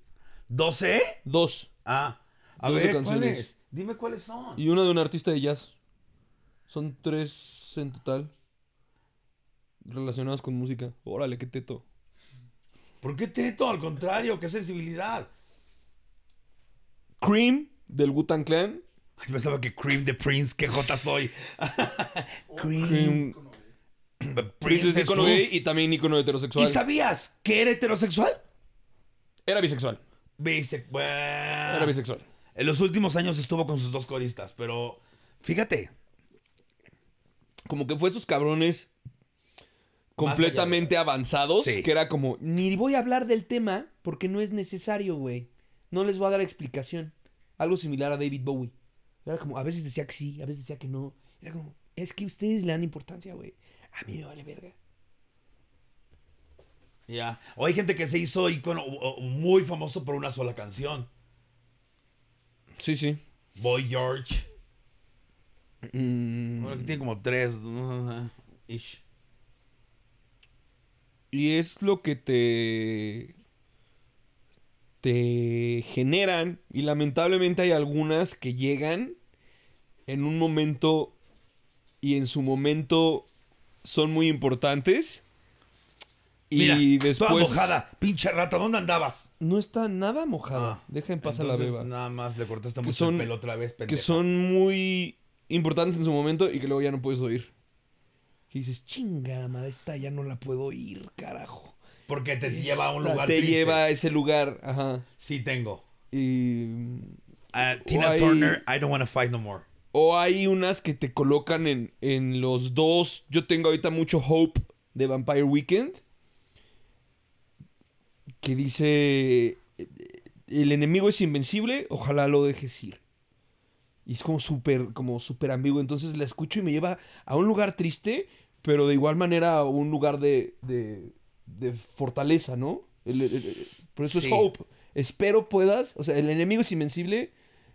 ¿Doce? Dos. Ah, a dos ver, canciones. Dime cuáles son. Y una de un artista de jazz. Son tres en total. Relacionadas con música. Órale, qué teto. ¿Por qué teto? Al contrario, qué sensibilidad. Cream del Wutan Clan. Ay, pensaba que Cream de Prince, que jota soy. Cream. Cream. Prince es y también ícono heterosexual. ¿Y
sabías que era heterosexual? Era bisexual. Era bisexual. En los últimos años estuvo con sus dos coristas, pero fíjate.
Como que fue esos cabrones completamente avanzados, que era como, ni voy a hablar del tema porque no es necesario, güey no les voy a dar explicación. Algo similar a David Bowie. Era como, a veces decía que sí, a veces decía que no. Era como, es que ustedes le dan importancia, güey. A mí me vale
verga. Ya. O hay gente que se hizo icono muy famoso por una sola canción. Sí, sí. Boy George.
Mm. tiene como tres. Ish. Y es lo que te se generan y lamentablemente hay algunas que llegan en un momento y en su momento son muy importantes. Y después. mojada, pinche rata, ¿dónde andabas? No está nada mojada. Ah, Deja en paz a la beba. Nada más le cortaste mucho son, el pelo otra vez, Que son muy importantes en su momento y que luego ya no puedes oír. Y dices, chingada esta ya no la
puedo oír, carajo. Porque te lleva a un lugar. Te lleva a
ese lugar, ajá. Sí, tengo. Y. Ah, mm, Tina Turner,
I don't to fight no more.
O hay unas que te colocan en, los dos. Yo tengo ahorita mucho Hope de Vampire Weekend. Que dice. El enemigo es invencible, ojalá lo dejes ir. Y es como súper, como súper ambiguo. Entonces la escucho y me lleva a un lugar triste, pero de igual manera a un lugar de de fortaleza, ¿no? por eso es hope. Espero puedas, o sea, el enemigo es invencible,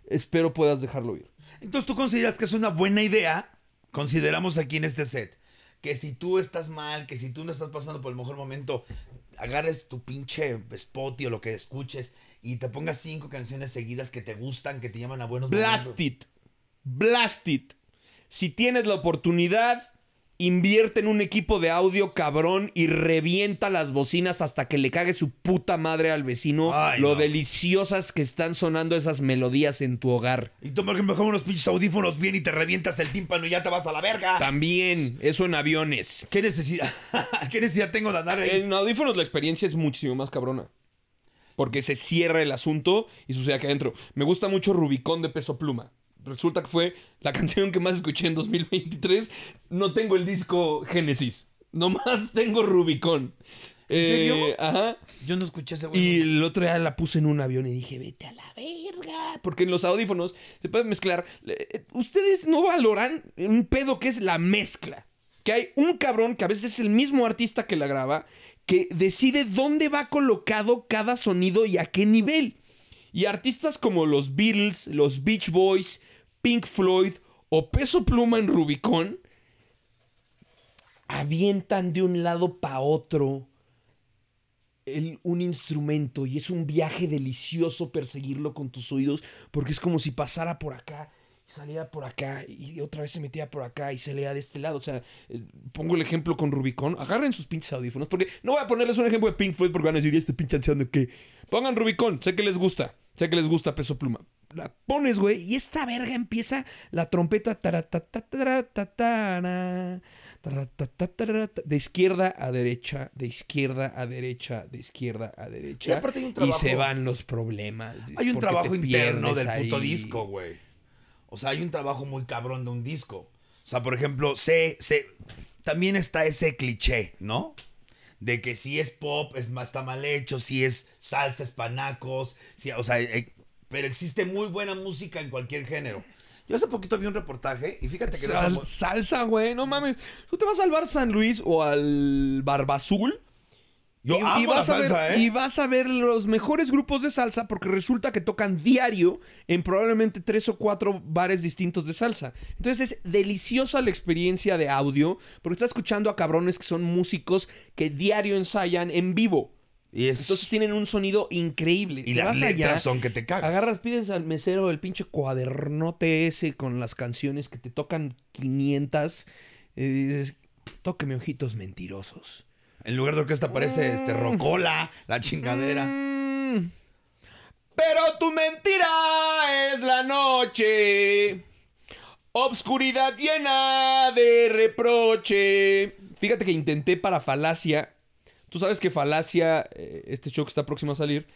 espero puedas dejarlo ir. Entonces tú consideras que es una buena
idea, consideramos aquí en este set, que si tú estás mal, que si tú no estás pasando por el mejor momento, agarres tu pinche Spotify o lo que escuches y te pongas cinco canciones seguidas que te gustan, que te llaman a buenos Blast it. Blast it.
Si tienes la oportunidad, invierte en un equipo de audio cabrón y revienta las bocinas hasta que le cague su puta madre al vecino lo deliciosas que están sonando esas melodías en tu hogar. Y
toma que mejor unos pinches audífonos bien y te revientas el tímpano y ya te vas a la verga.
También, eso en aviones. ¿Qué necesidad? ¿Qué necesidad tengo de andar ahí? En audífonos la experiencia es muchísimo más cabrona. Porque se cierra el asunto y sucede acá adentro. Me gusta mucho Rubicón de peso pluma resulta que fue la canción que más escuché en 2023. No tengo el disco Génesis. Nomás tengo Rubicón. Eh, ajá. Yo no escuché ese Y el otro día la puse en un avión y dije, vete a la verga. Porque en los audífonos se puede mezclar. Eh, ustedes no valoran un pedo que es la mezcla. Que hay un cabrón que a veces es el mismo artista que la graba, que decide dónde va colocado cada sonido y a qué nivel. Y artistas como los Beatles, los Beach Boys, Pink Floyd o Peso Pluma en Rubicón, avientan de un lado para otro un instrumento y es un viaje delicioso perseguirlo con tus oídos porque es como si pasara por acá y saliera por acá y otra vez se metía por acá y se de este lado. O sea, eh, pongo el ejemplo con Rubicón. Agarren sus pinches audífonos porque no voy a ponerles un ejemplo de Pink Floyd porque van a decir, este pinche de que Pongan Rubicón, sé que les gusta, sé que les gusta Peso Pluma la pones, güey, y esta verga empieza la trompeta de izquierda a derecha, de izquierda a derecha, de izquierda a derecha. Y, se van los problemas. Hay un trabajo interno del puto disco,
güey. O sea, hay un trabajo muy cabrón de un disco. O sea, por ejemplo, se, también está ese cliché, ¿no? De que si es pop, es más, está mal hecho, si es salsa, es panacos, si, o sea, eh, pero existe muy buena música en cualquier género. Yo hace poquito vi un reportaje y
fíjate que... Sal, salsa, güey, no mames. Tú te vas al Bar San Luis o al Barbazul.
Yo y, vas a ver, ¿eh? Y
vas a ver los mejores grupos de salsa porque resulta que tocan diario en probablemente tres o cuatro bares distintos de salsa. Entonces es deliciosa la experiencia de audio porque estás escuchando a cabrones que son músicos que diario ensayan en vivo. Entonces tienen un sonido increíble. Y las letras son que te cagas. Agarras, pides al mesero el pinche cuadernote ese con las canciones que te tocan 500. Eh, y dices, tóqueme ojitos mentirosos.
En lugar de orquesta aparece este, mm. Rocola, la chingadera. Mm.
Pero tu mentira es la noche. Obscuridad llena de reproche. Fíjate que intenté para falacia Tú sabes que Falacia, eh, este show que está próximo a salir,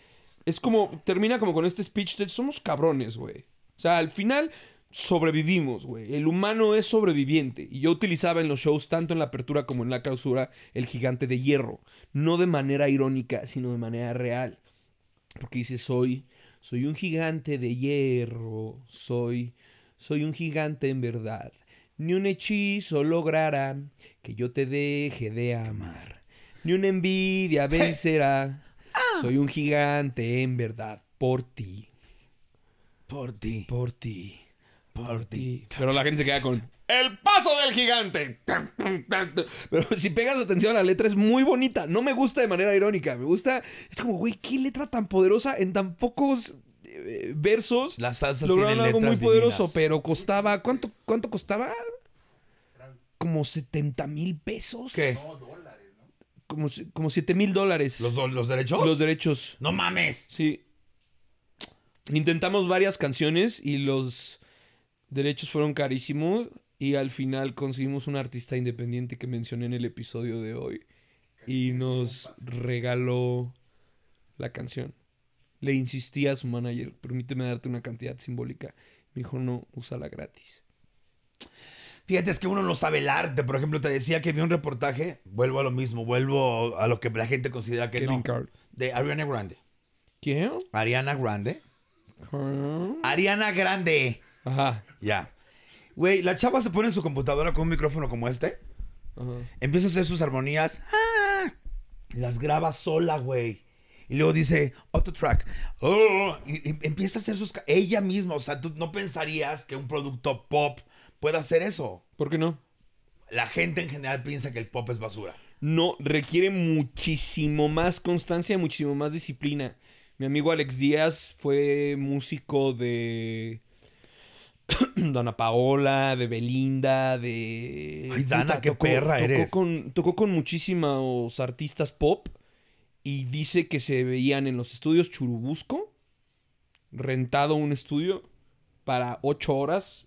es como, termina como con este speech de somos cabrones, güey. O sea, al final sobrevivimos, güey. El humano es sobreviviente. Y yo utilizaba en los shows, tanto en la apertura como en la clausura, el gigante de hierro. No de manera irónica, sino de manera real. Porque dice, soy, soy un gigante de hierro, soy, soy un gigante en verdad. Ni un hechizo logrará que yo te deje de amar. Ni una envidia vencerá. Ah. Soy un gigante en verdad por ti. Por ti. Por ti. Por ti. Pero la gente se queda con el paso del gigante. Pero si pegas atención, la letra es muy bonita. No me gusta de manera irónica. Me gusta. Es como, güey, qué letra tan poderosa en tan pocos eh, versos. Las salsas lograron algo muy poderoso, pero costaba. ¿Cuánto, cuánto costaba? Como 70 mil pesos. ¿Qué? como, como 7 mil dólares. ¿Los, ¿Los derechos? Los derechos. ¡No mames! Sí. Intentamos varias canciones y los derechos fueron carísimos. Y al final conseguimos un artista independiente que mencioné en el episodio de hoy. Y nos regaló la canción. Le insistí a su manager, permíteme darte una cantidad simbólica. Me dijo, no, úsala gratis.
Fíjate, es que uno no sabe el arte. Por ejemplo, te decía que vi un reportaje, vuelvo a lo mismo, vuelvo a lo que la gente considera que no. De Ariana Grande. ¿Quién? Ariana Grande. Ariana Grande. Ajá. Ya. Güey, la chava se pone en su computadora con un micrófono como este. Ajá. Empieza a hacer sus armonías. ¡Ah! Las graba sola, güey. Y luego dice, otro track. Oh, empieza a hacer sus... Ella misma, o sea, tú no pensarías que un producto pop ¿Puede hacer
eso. ¿Por qué no?
La gente en general piensa que el pop es basura.
No, requiere muchísimo más constancia, muchísimo más disciplina. Mi amigo Alex Díaz fue músico de Dona Paola, de Belinda, de. Ay, Dana, qué perra eres. Con, tocó con muchísimos artistas pop y dice que se veían en los estudios Churubusco, rentado un estudio para ocho horas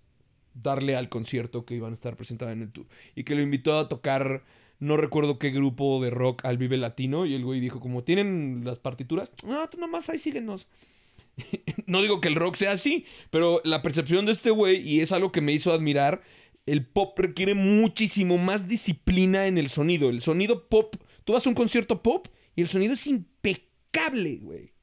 darle al concierto que iban a estar presentando en el tour. Y que lo invitó a tocar, no recuerdo qué grupo de rock al Vive Latino. Y el güey dijo, como, ¿tienen las partituras? No, tú nomás ahí síguenos. no digo que el rock sea así, pero la percepción de este güey, y es algo que me hizo admirar, el pop requiere muchísimo más disciplina en el sonido. El sonido pop, tú vas a un concierto pop y el sonido es impecable, güey.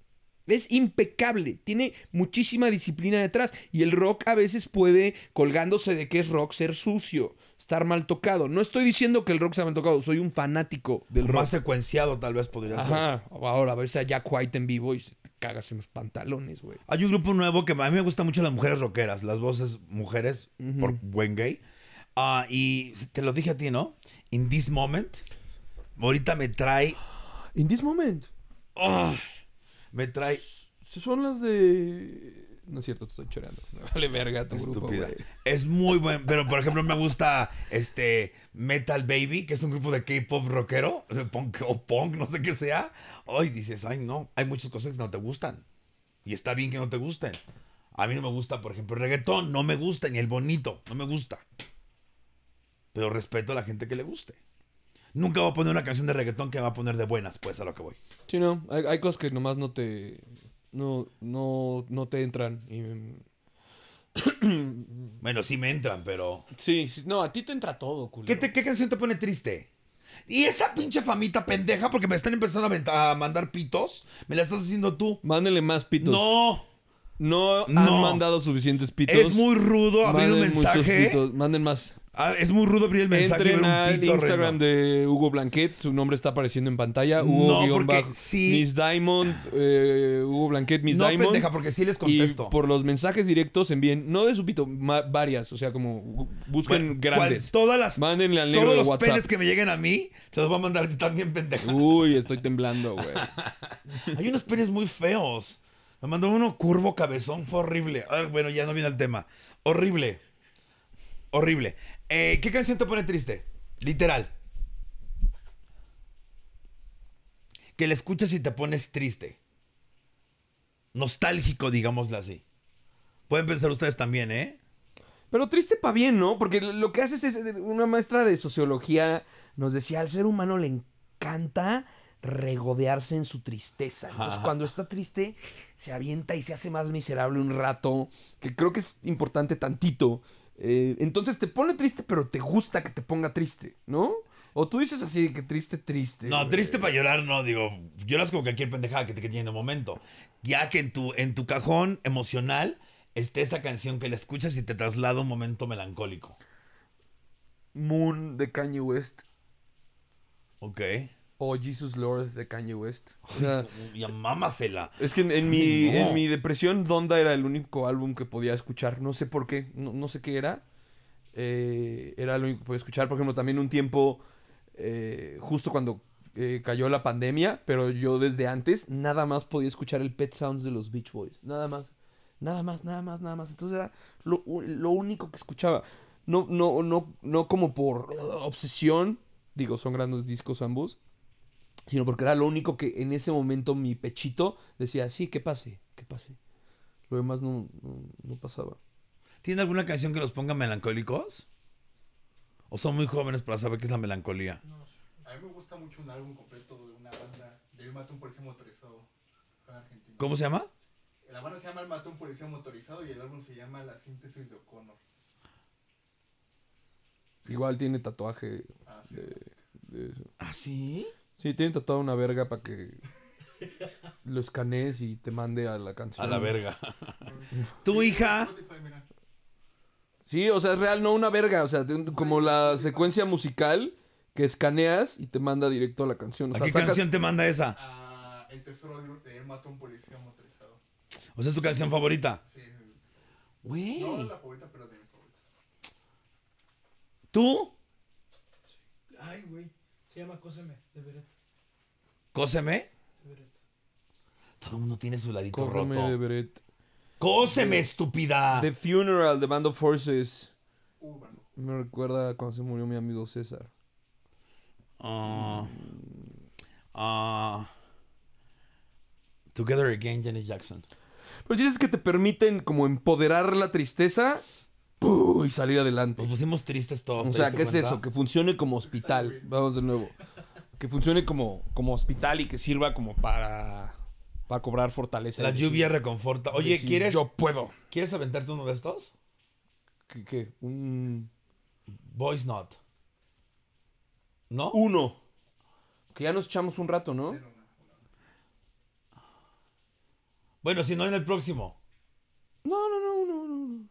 Es impecable, tiene muchísima disciplina detrás y el rock a veces puede, colgándose de que es rock, ser sucio, estar mal tocado. No estoy diciendo que el rock sea mal tocado, soy un fanático del rock. Más secuenciado tal vez podría Ajá. ser. Ahora ves a Jack White en vivo y se te cagas en los pantalones, güey.
Hay un grupo nuevo que a mí me gusta mucho las mujeres rockeras, las voces mujeres por buen gay. Ah, y te lo dije a ti, ¿no? In this moment. Ahorita me trae...
In this moment. Ah. Me trae. Son las de. No es cierto, te estoy choreando. vale verga tu Estúpida.
Es muy buen, pero por ejemplo me gusta este Metal Baby, que es un grupo de K-pop rockero, punk o punk, no sé qué sea. Hoy dices, ay no, hay muchas cosas que no te gustan. Y está bien que no te gusten. A mí no me gusta, por ejemplo, el reggaetón, no me gusta, ni el bonito, no me gusta. Pero respeto a la gente que le guste nunca voy a poner una canción de reggaetón que me va a poner de buenas, pues a lo que voy.
Sí, no, hay, cosas que nomás no te. No, no, te entran.
bueno, sí me entran, pero.
Sí, no, a ti te entra todo, culo. ¿Qué, canción te pone triste? Y esa pinche famita pendeja,
porque me están empezando a, mandar pitos, me la estás haciendo tú. Mándele más pitos. No.
No han mandado suficientes pitos. Es muy rudo abrir un mensaje. Manden más. Ah, es muy rudo abrir el mensaje. Entren al Instagram de Hugo Blanquet. Su nombre está apareciendo en pantalla. Hugo no, porque Miss Diamond. Eh, Hugo Blanquet, Miss Diamond. No, pendeja, porque sí les contesto. Y por los mensajes directos envíen, no de su varias. O sea, como busquen grandes. todas las, Mándenle al negro Todos los penes que me lleguen a mí, se los voy a mandar también, pendeja. Uy, estoy temblando, güey.
Hay unos penes muy feos. Me mandó uno curvo, cabezón, fue horrible. Ah, bueno, ya no viene el tema. Horrible. Horrible. Eh, ¿Qué canción te pone triste? Literal. Que la escuchas y te pones triste. Nostálgico, digámoslo así. Pueden pensar ustedes también, ¿eh?
Pero triste para bien, ¿no? Porque lo que haces es. Una maestra de sociología nos decía: al ser humano le encanta regodearse en su tristeza. Entonces, cuando está triste, se avienta y se hace más miserable un rato. Que creo que es importante tantito eh, entonces te pone triste, pero te gusta que te ponga triste, ¿no? O tú dices así, que triste, triste. No, triste
para llorar, no, digo, lloras como cualquier pendejada que te que tiene en momento. Ya que en tu, en tu cajón emocional esté esa canción que la escuchas y te traslada un momento melancólico.
Moon de Kanye West. Ok o oh, Jesus Lord de Kanye West. O sea, ya mámasela. Es que en, mi, depresión, Donda era el único álbum que podía escuchar. No sé por qué, no, sé qué era. Eh, era lo único que podía escuchar. Por ejemplo, también un tiempo, eh, justo cuando eh, cayó la pandemia, pero yo desde antes nada más podía escuchar el Pet Sounds de los Beach Boys. Nada más. Nada más, nada más, nada más. Entonces era lo, lo único que escuchaba. No, no, no, no como por obsesión. Digo, son grandes discos ambos sino porque era lo único que en ese momento mi pechito decía, sí, que pase, que pase. Lo demás no, no, pasaba.
¿Tiene alguna canción que los ponga melancólicos? ¿O son muy jóvenes para saber qué es la melancolía? a mí me gusta mucho un álbum completo
de una banda, de El Matón Policía Motorizado, ¿Cómo se llama? La banda se llama El Matón Policía Motorizado y el álbum se llama La Síntesis de O'Connor. Igual tiene tatuaje ah, sí, de, ¿Ah, sí? Sí, tienen tatuada una verga para que lo escanees y te mande a la canción. A la verga. ¿Tu hija? Sí, o sea, es real, no una verga. O sea, como la secuencia musical que escaneas y te manda directo a la canción. O ¿A qué canción te manda esa? Ah, el tesoro de, un policía motorizado.
O sea, es tu canción favorita. Sí,
sí, No la favorita, pero de mi favorita. ¿Tú? Ay, güey. Se llama Cóseme, de
¿Cóseme? Todo el mundo tiene su ladito Cóseme roto. de
Cóseme, estúpida. The Funeral de Band of Forces. Uh, Me recuerda cuando se murió mi amigo César. Ah. Ah. together Again, Janet Jackson. Pero dices que te permiten como empoderar la tristeza Uy, salir adelante. Nos pusimos tristes todos. O sea, ¿qué es eso? Que funcione como hospital. Vamos de nuevo. Que funcione como, como hospital y que sirva como para, para cobrar fortaleza. La lluvia reconforta. Oye, ¿quieres?
Yo puedo. ¿Quieres aventarte uno de estos? ¿Qué? qué? Un. Voice Not. ¿No? Uno. Que ya nos echamos un rato, ¿no? Bueno, si no en el próximo.
No, no, no, no, no.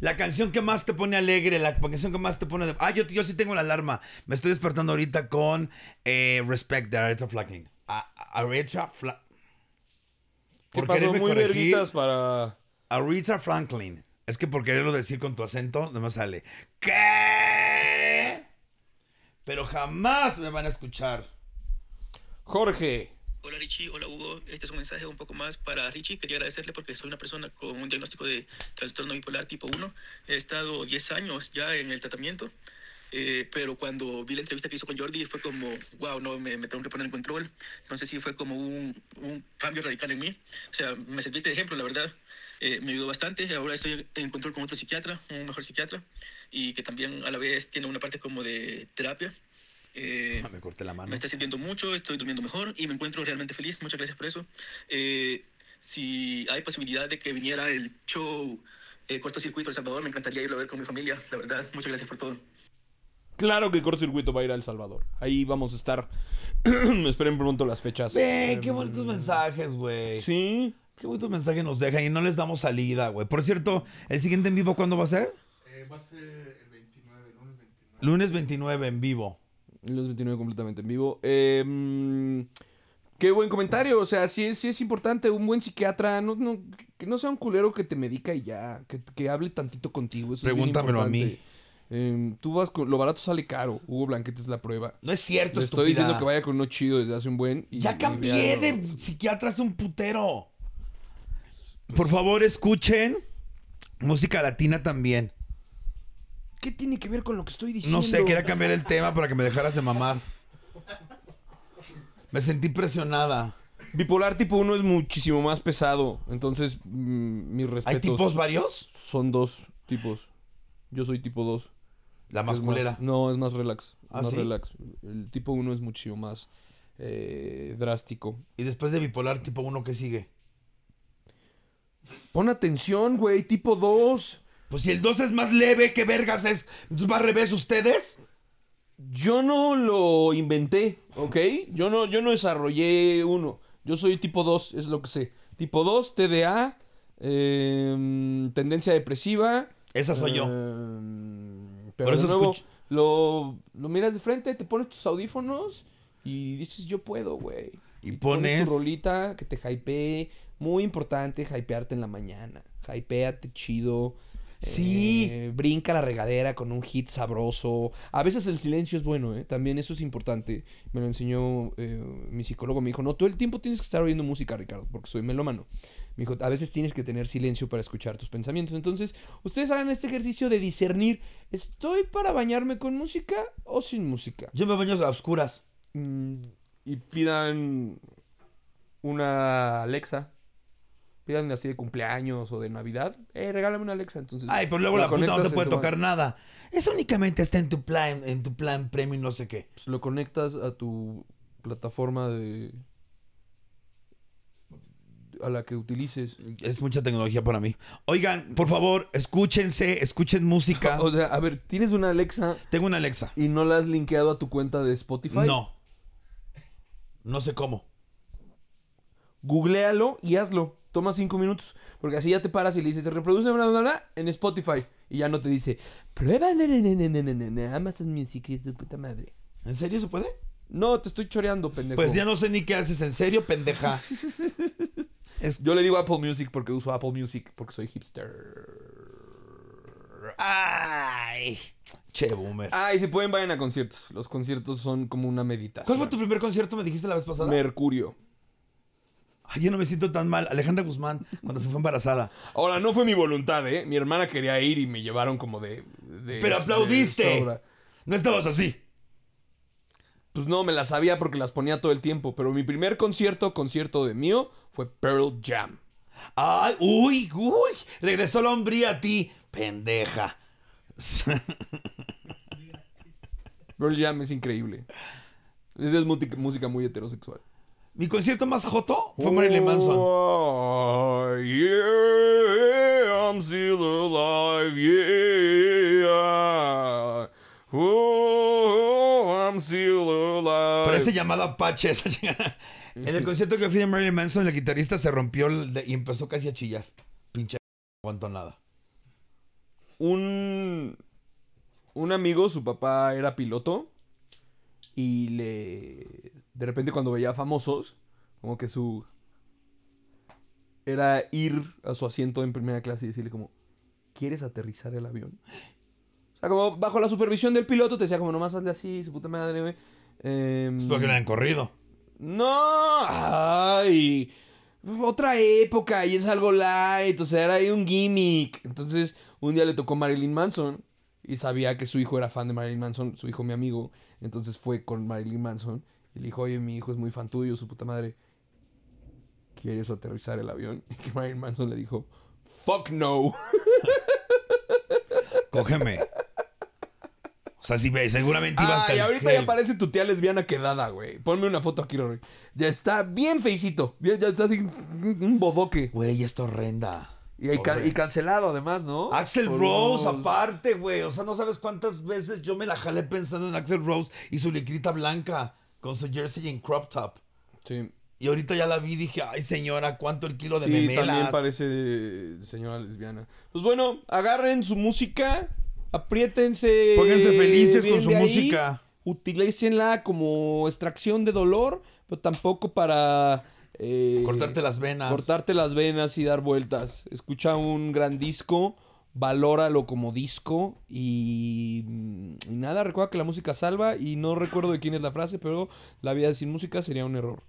La canción que más te pone alegre, la canción que más te pone... Ah, yo, yo sí tengo la alarma. Me estoy despertando ahorita con eh, Respect de Aretha Franklin. Aretha Franklin.
¿Qué pasó? Muy verguitas
para... Aretha Franklin. Es que por quererlo decir con tu acento, no me sale. ¿Qué? Pero jamás me van a escuchar. Jorge. Hola Richie, hola Hugo. Este es un mensaje un poco más para Richie. Quería agradecerle porque soy una persona con un diagnóstico de trastorno bipolar tipo 1. He estado 10 años ya en el tratamiento, eh, pero cuando vi la entrevista que hizo con Jordi fue como, wow, no, me, tengo que poner en control. Entonces sí fue como un, cambio radical en mí. O sea, me serviste de ejemplo, la verdad. Eh, me ayudó bastante. Ahora estoy en control con otro psiquiatra, un mejor psiquiatra, y que también a la vez tiene una parte como de terapia. Eh, ah, me corté la mano. Me está sintiendo mucho, estoy durmiendo mejor y me encuentro realmente feliz. Muchas gracias por eso. Eh, si hay posibilidad de que viniera el show eh, Cortocircuito El Salvador, me encantaría irlo a ver con mi familia. La verdad, muchas gracias por todo.
Claro que Corto Circuito va a ir a El Salvador. Ahí vamos a estar. Esperen pronto las fechas. qué bonitos
mensajes, güey. Sí. Qué bonitos mensajes nos dejan y no les damos salida, güey. Por cierto, ¿el siguiente en vivo cuándo va a
ser? Eh, va a ser el 29, lunes 29. Lunes 29 en vivo. Los 29 completamente en vivo. Em, qué buen comentario. O sea, sí, es, sí es importante. Un buen psiquiatra. que no sea un culero que te medica y ya. Que, hable tantito contigo. Pregúntamelo a mí. Em, tú vas con. Lo barato sale caro. Hugo Blanquete es la prueba. No es cierto, estoy diciendo que vaya con uno chido desde hace un buen. ya cambié
de psiquiatra, hace un putero. Por favor, escuchen música latina también.
¿Qué tiene que ver con lo que estoy diciendo? No sé, quería cambiar el
tema para que me dejaras de mamar.
Me sentí presionada. Bipolar tipo 1 es muchísimo más pesado. Entonces, mi mm, mis respetos. ¿Hay tipos varios? Son dos tipos. Yo soy tipo 2. La más no, es más relax. ¿Ah, más relax. El tipo 1 es muchísimo más eh, drástico. Y después de bipolar tipo 1, ¿qué sigue? Pon atención, güey. Tipo 2. Pues si el 2 es más leve, ¿qué vergas es? ¿Va al revés ustedes? Yo no lo inventé, ¿ok? Yo no, yo no desarrollé uno. Yo soy tipo 2, es lo que sé. Tipo 2, TDA, em, tendencia depresiva. Esa soy yo. Em, pero eso de nuevo, lo, miras de frente, te pones tus audífonos y dices, yo puedo, güey. Y, y pones... pones... tu rolita que te hypee. Muy importante hypearte en la mañana. Hypeate chido. Sí. Eh, brinca la regadera con un hit sabroso. A veces el silencio es bueno, ¿eh? También eso es importante. Me lo enseñó eh, mi psicólogo. Me dijo, no, todo el tiempo tienes que estar oyendo música, Ricardo, porque soy melómano. Me dijo, a veces tienes que tener silencio para escuchar tus pensamientos. Entonces, ustedes hagan este ejercicio de discernir, ¿estoy para bañarme con música o sin música? Yo me baño a oscuras. Mm, y pidan una Alexa digan así de cumpleaños o de Navidad, eh, regálame una Alexa. Entonces, Ay, pero luego la puta no te puede tocar nada.
Eso únicamente está en tu plan, en tu plan premium, no sé qué. Pues, lo conectas a tu plataforma de. A la que utilices. Es mucha tecnología para mí. Oigan, por favor, escúchense,
escuchen música. o sea, a ver, ¿tienes una Alexa? Tengo una Alexa. ¿Y no la has linkeado a tu cuenta de Spotify? No. No sé cómo. Googlealo y hazlo. Toma cinco minutos, porque así ya te paras y le dices, reproduce en Spotify. Y ya no te dice, prueba Amazon Music es tu puta madre. ¿En serio se puede? No, te estoy choreando, pendejo. Pues ya no sé ni qué haces, en serio, pendeja. Yo le digo Apple Music porque uso Apple Music, porque soy hipster.
Ay. Che, boomer.
Ay, si pueden, vayan a conciertos. Los conciertos son como una meditación. ¿Cuál fue tu
primer concierto? Me dijiste la vez pasada.
Mercurio yo no me siento
tan mal. Alejandra Guzmán, cuando se fue embarazada.
Ahora, no fue mi voluntad, ¿eh? Mi hermana quería ir y me llevaron como de. Pero aplaudiste. no estabas así. Pues no, me las sabía porque las ponía todo el tiempo. Pero mi primer concierto, concierto de mío, fue Pearl Jam. ¡Ay! ¡Uy! ¡Uy! Regresó la hombría a ti, pendeja. Pearl Jam es increíble. Es música muy heterosexual.
Mi concierto más joto fue Marilyn Manson. Parece llamada Apache esa chingada. En el concierto que fui de Marilyn Manson, el guitarrista se rompió y empezó casi a chillar. Pinche no aguantó nada.
Un, un amigo, su papá era piloto y le de repente cuando veía famosos, como que su... Era ir a su asiento en primera clase y decirle como, ¿quieres aterrizar el avión? O sea, como bajo la supervisión del piloto te decía como, nomás hazle así, su puta madre. Eh, es que no han corrido. No, ay, otra época y es algo light, o sea, era ahí un gimmick. Entonces, un día le tocó Marilyn Manson y sabía que su hijo era fan de Marilyn Manson, su hijo mi amigo, entonces fue con Marilyn Manson y le dijo, oye, mi hijo es muy fan tuyo, su puta madre. ¿Quieres aterrizar el avión? Y que Marilyn Manson le dijo, fuck no.
Cógeme. O sea, seguramente
ibas a Y ahorita ya aparece tu tía lesbiana quedada, güey. Ponme una foto aquí, Rory. Ya está bien feicito. Ya, está así un bodoque. Güey, esto renda horrenda. Y, cancelado además, ¿no? Axel Rose, aparte,
güey. O sea, no sabes cuántas veces yo me la jalé pensando en Axel Rose y su licrita blanca con su jersey en crop top. Sí. Y ahorita ya la vi y dije, ay señora, cuánto
el kilo de sí, también parece eh, señora lesbiana. Pues bueno, agarren su música, apriétense. Pónganse felices con su música. Utilícenla como extracción de dolor, pero tampoco para... Eh, cortarte las venas. Cortarte las venas y dar vueltas. Escucha un gran disco valóralo como disco y, nada, recuerda que la música salva y no recuerdo de quién es la frase, pero la vida sin música sería un error.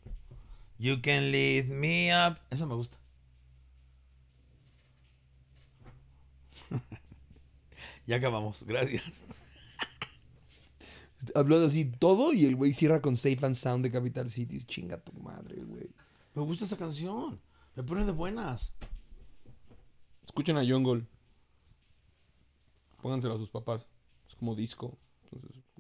You can lead me up. Esa me gusta.
ya acabamos, gracias.
Habló así todo y el güey cierra con Safe and Sound de Capital City. Chinga tu madre, güey. Me gusta esa canción.
Me ponen de buenas.
Escuchen a Jungle. Pónganselo a sus papás. Es como disco. Entonces,